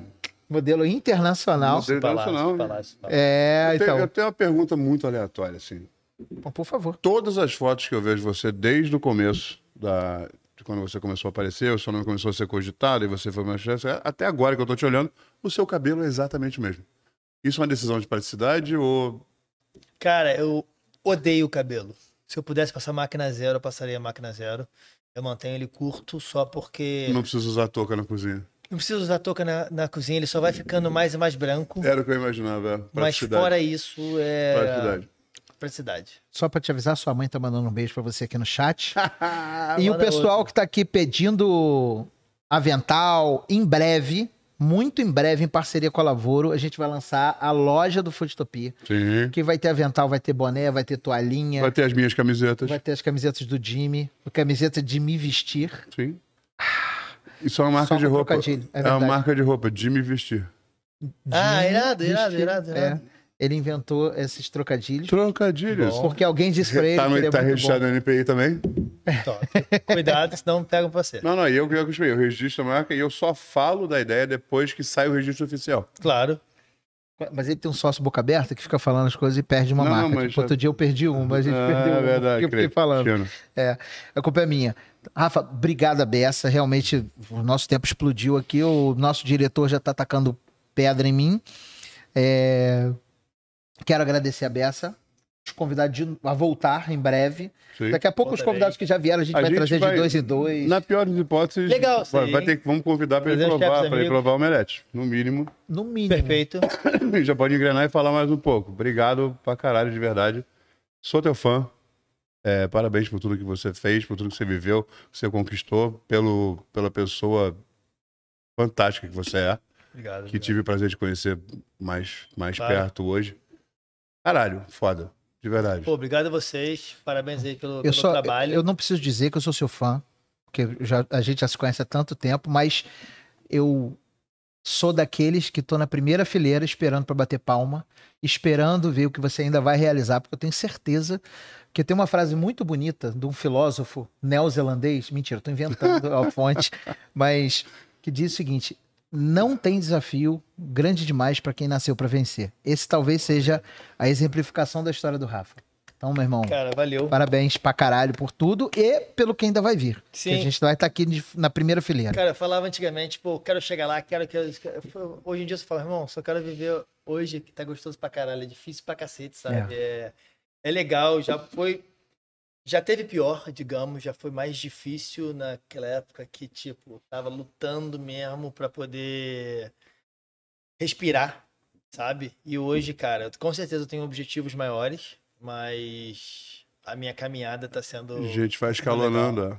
Modelo internacional. Modelo palácio, internacional. Palácio, palácio, é, eu, tenho, então... eu tenho uma pergunta muito aleatória, assim. Bom, por favor. Todas as fotos que eu vejo você desde o começo da, quando você começou a aparecer, o seu nome começou a ser cogitado e você foi uma é, até agora que eu estou te olhando, o seu cabelo é exatamente o mesmo. Isso é uma decisão de praticidade ou. Cara, eu odeio o cabelo. Se eu pudesse passar máquina zero, eu passaria máquina zero. Eu mantenho ele curto só porque. Não precisa usar touca na cozinha. Não precisa usar touca na, na cozinha, ele só vai ficando mais e mais branco. Era o que eu imaginava. Mas fora isso, é. Praticidade. cidade. Só para te avisar, sua mãe tá mandando um beijo para você aqui no chat. *laughs* e o pessoal outro. que tá aqui pedindo avental, em breve, muito em breve, em parceria com a Lavoro, a gente vai lançar a loja do Foodtopia. Sim. Que vai ter avental, vai ter boné, vai ter toalhinha. Vai ter as minhas camisetas. Vai ter as camisetas do Jimmy, a camiseta de me vestir. Sim. Isso é uma marca Só de um roupa. É, é uma marca de roupa, de me vestir. Ah, irado, irado, irado, irado. É. Ele inventou esses trocadilhos. Trocadilhos. Porque alguém disse pra ele Tá, que ele é tá registrado bom. no NPI também? Top. Cuidado, senão pega você. Não, não, eu que eu, que eu, eu registro a marca e eu só falo da ideia depois que sai o registro oficial. Claro. Mas ele tem um sócio boca aberta que fica falando as coisas e perde uma não, marca. Mas tipo, já... Outro dia eu perdi um, mas a gente ah, perdeu é um que eu fiquei falando. É, a culpa é minha. Rafa, obrigada, Bessa. Realmente, o nosso tempo explodiu aqui. O nosso diretor já está atacando pedra em mim. É... Quero agradecer a Bessa os de, a voltar em breve. Sim. Daqui a pouco os convidados que já vieram a gente a vai gente trazer vai, de dois em dois. Na pior das hipóteses, Legal, vai, vai, ter vamos convidar para ele é provar, para provar o omelete, no mínimo. No mínimo. Perfeito. *coughs* já pode engrenar e falar mais um pouco. Obrigado pra caralho de verdade. Sou teu fã. É, parabéns por tudo que você fez, por tudo que você viveu, que você conquistou, pelo, pela pessoa fantástica que você é. Obrigado. Que obrigado. tive o prazer de conhecer mais, mais perto hoje. Caralho, foda. De verdade. Pô, obrigado a vocês. Parabéns aí pelo, pelo só, trabalho. Eu não preciso dizer que eu sou seu fã, porque já, a gente já se conhece há tanto tempo, mas eu sou daqueles que estou na primeira fileira esperando para bater palma, esperando ver o que você ainda vai realizar, porque eu tenho certeza que tem uma frase muito bonita de um filósofo neozelandês, mentira, estou inventando *laughs* a fonte, mas que diz o seguinte: não tem desafio grande demais para quem nasceu para vencer. Esse talvez seja a exemplificação da história do Rafa. Então, meu irmão, Cara, valeu. parabéns pra caralho por tudo e pelo que ainda vai vir. Sim. Que a gente vai estar tá aqui na primeira fileira. Cara, eu falava antigamente, pô, quero chegar lá, quero, quero, quero. Hoje em dia você fala, irmão, só quero viver hoje que tá gostoso pra caralho. É difícil pra cacete, sabe? É, é, é legal, já foi já teve pior, digamos, já foi mais difícil naquela época que, tipo, tava lutando mesmo para poder respirar, sabe? E hoje, cara, com certeza eu tenho objetivos maiores, mas a minha caminhada tá sendo. A gente vai escalonando, é.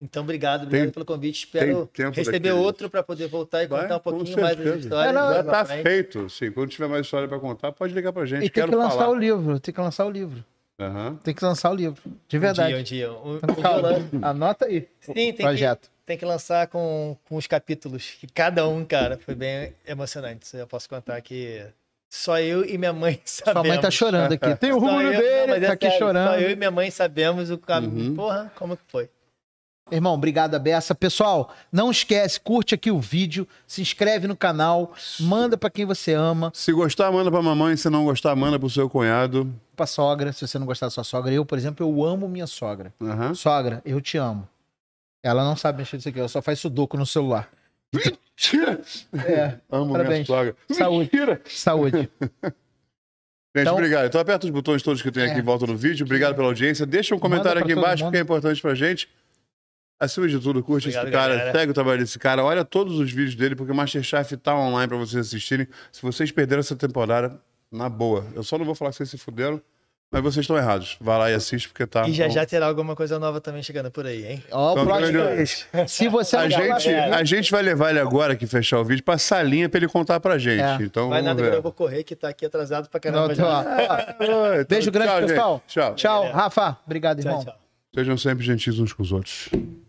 Então, obrigado, obrigado tem, pelo convite. Espero receber outro para poder voltar e vai, contar um pouquinho mais das história. Não, não, já está feito. Sim, quando tiver mais história para contar, pode ligar para gente. E tem Quero que lançar falar. o livro, tem que lançar o livro. Uhum. Tem que lançar o livro, de verdade. Um dia, um dia. Um... Calma, anota aí. Sim, tem projeto. Que, tem que lançar com, com os capítulos, que cada um, cara, foi bem emocionante. Eu posso contar que só eu e minha mãe sabemos. *laughs* Sua mãe tá chorando aqui. Tem o rumo dele, não, tá é aqui sério, chorando. Só eu e minha mãe sabemos o caminho. Uhum. Porra, como que foi? Irmão, obrigado a beça. Pessoal, não esquece, curte aqui o vídeo, se inscreve no canal, manda para quem você ama. Se gostar, manda pra mamãe, se não gostar, manda pro seu cunhado. Pra sogra, se você não gostar da sua sogra. Eu, por exemplo, eu amo minha sogra. Uhum. Sogra, eu te amo. Ela não sabe mexer nisso aqui, ela só faz sudoku no celular. Mentira! É, amo parabéns. minha sogra. Saúde. Mentira. Saúde. *laughs* Gente, então, obrigado. Então aperta os botões todos que tem aqui é. em volta do vídeo. Obrigado pela audiência. Deixa um comentário aqui embaixo, que porque é importante pra gente. Acima de tudo, curte Obrigado, esse cara, galera. segue o trabalho desse cara, olha todos os vídeos dele, porque o Masterchef tá online para vocês assistirem. Se vocês perderam essa temporada, na boa. Eu só não vou falar que vocês se fuderam, mas vocês estão errados. Vai lá e assiste, porque tá. E já já terá alguma coisa nova também chegando por aí, hein? Ó, o próximo. Se você a gente, a gente vai levar ele agora que fechar o vídeo pra salinha pra ele contar pra gente. É. Então, vai nada ver. que eu vou correr, que tá aqui atrasado pra caramba. Não, tô, ó. Ah, é, é, é. Beijo grande, tchau, pessoal. Gente. Tchau. Tchau, Rafa. Obrigado, tchau, irmão. Tchau. Sejam sempre gentis uns com os outros.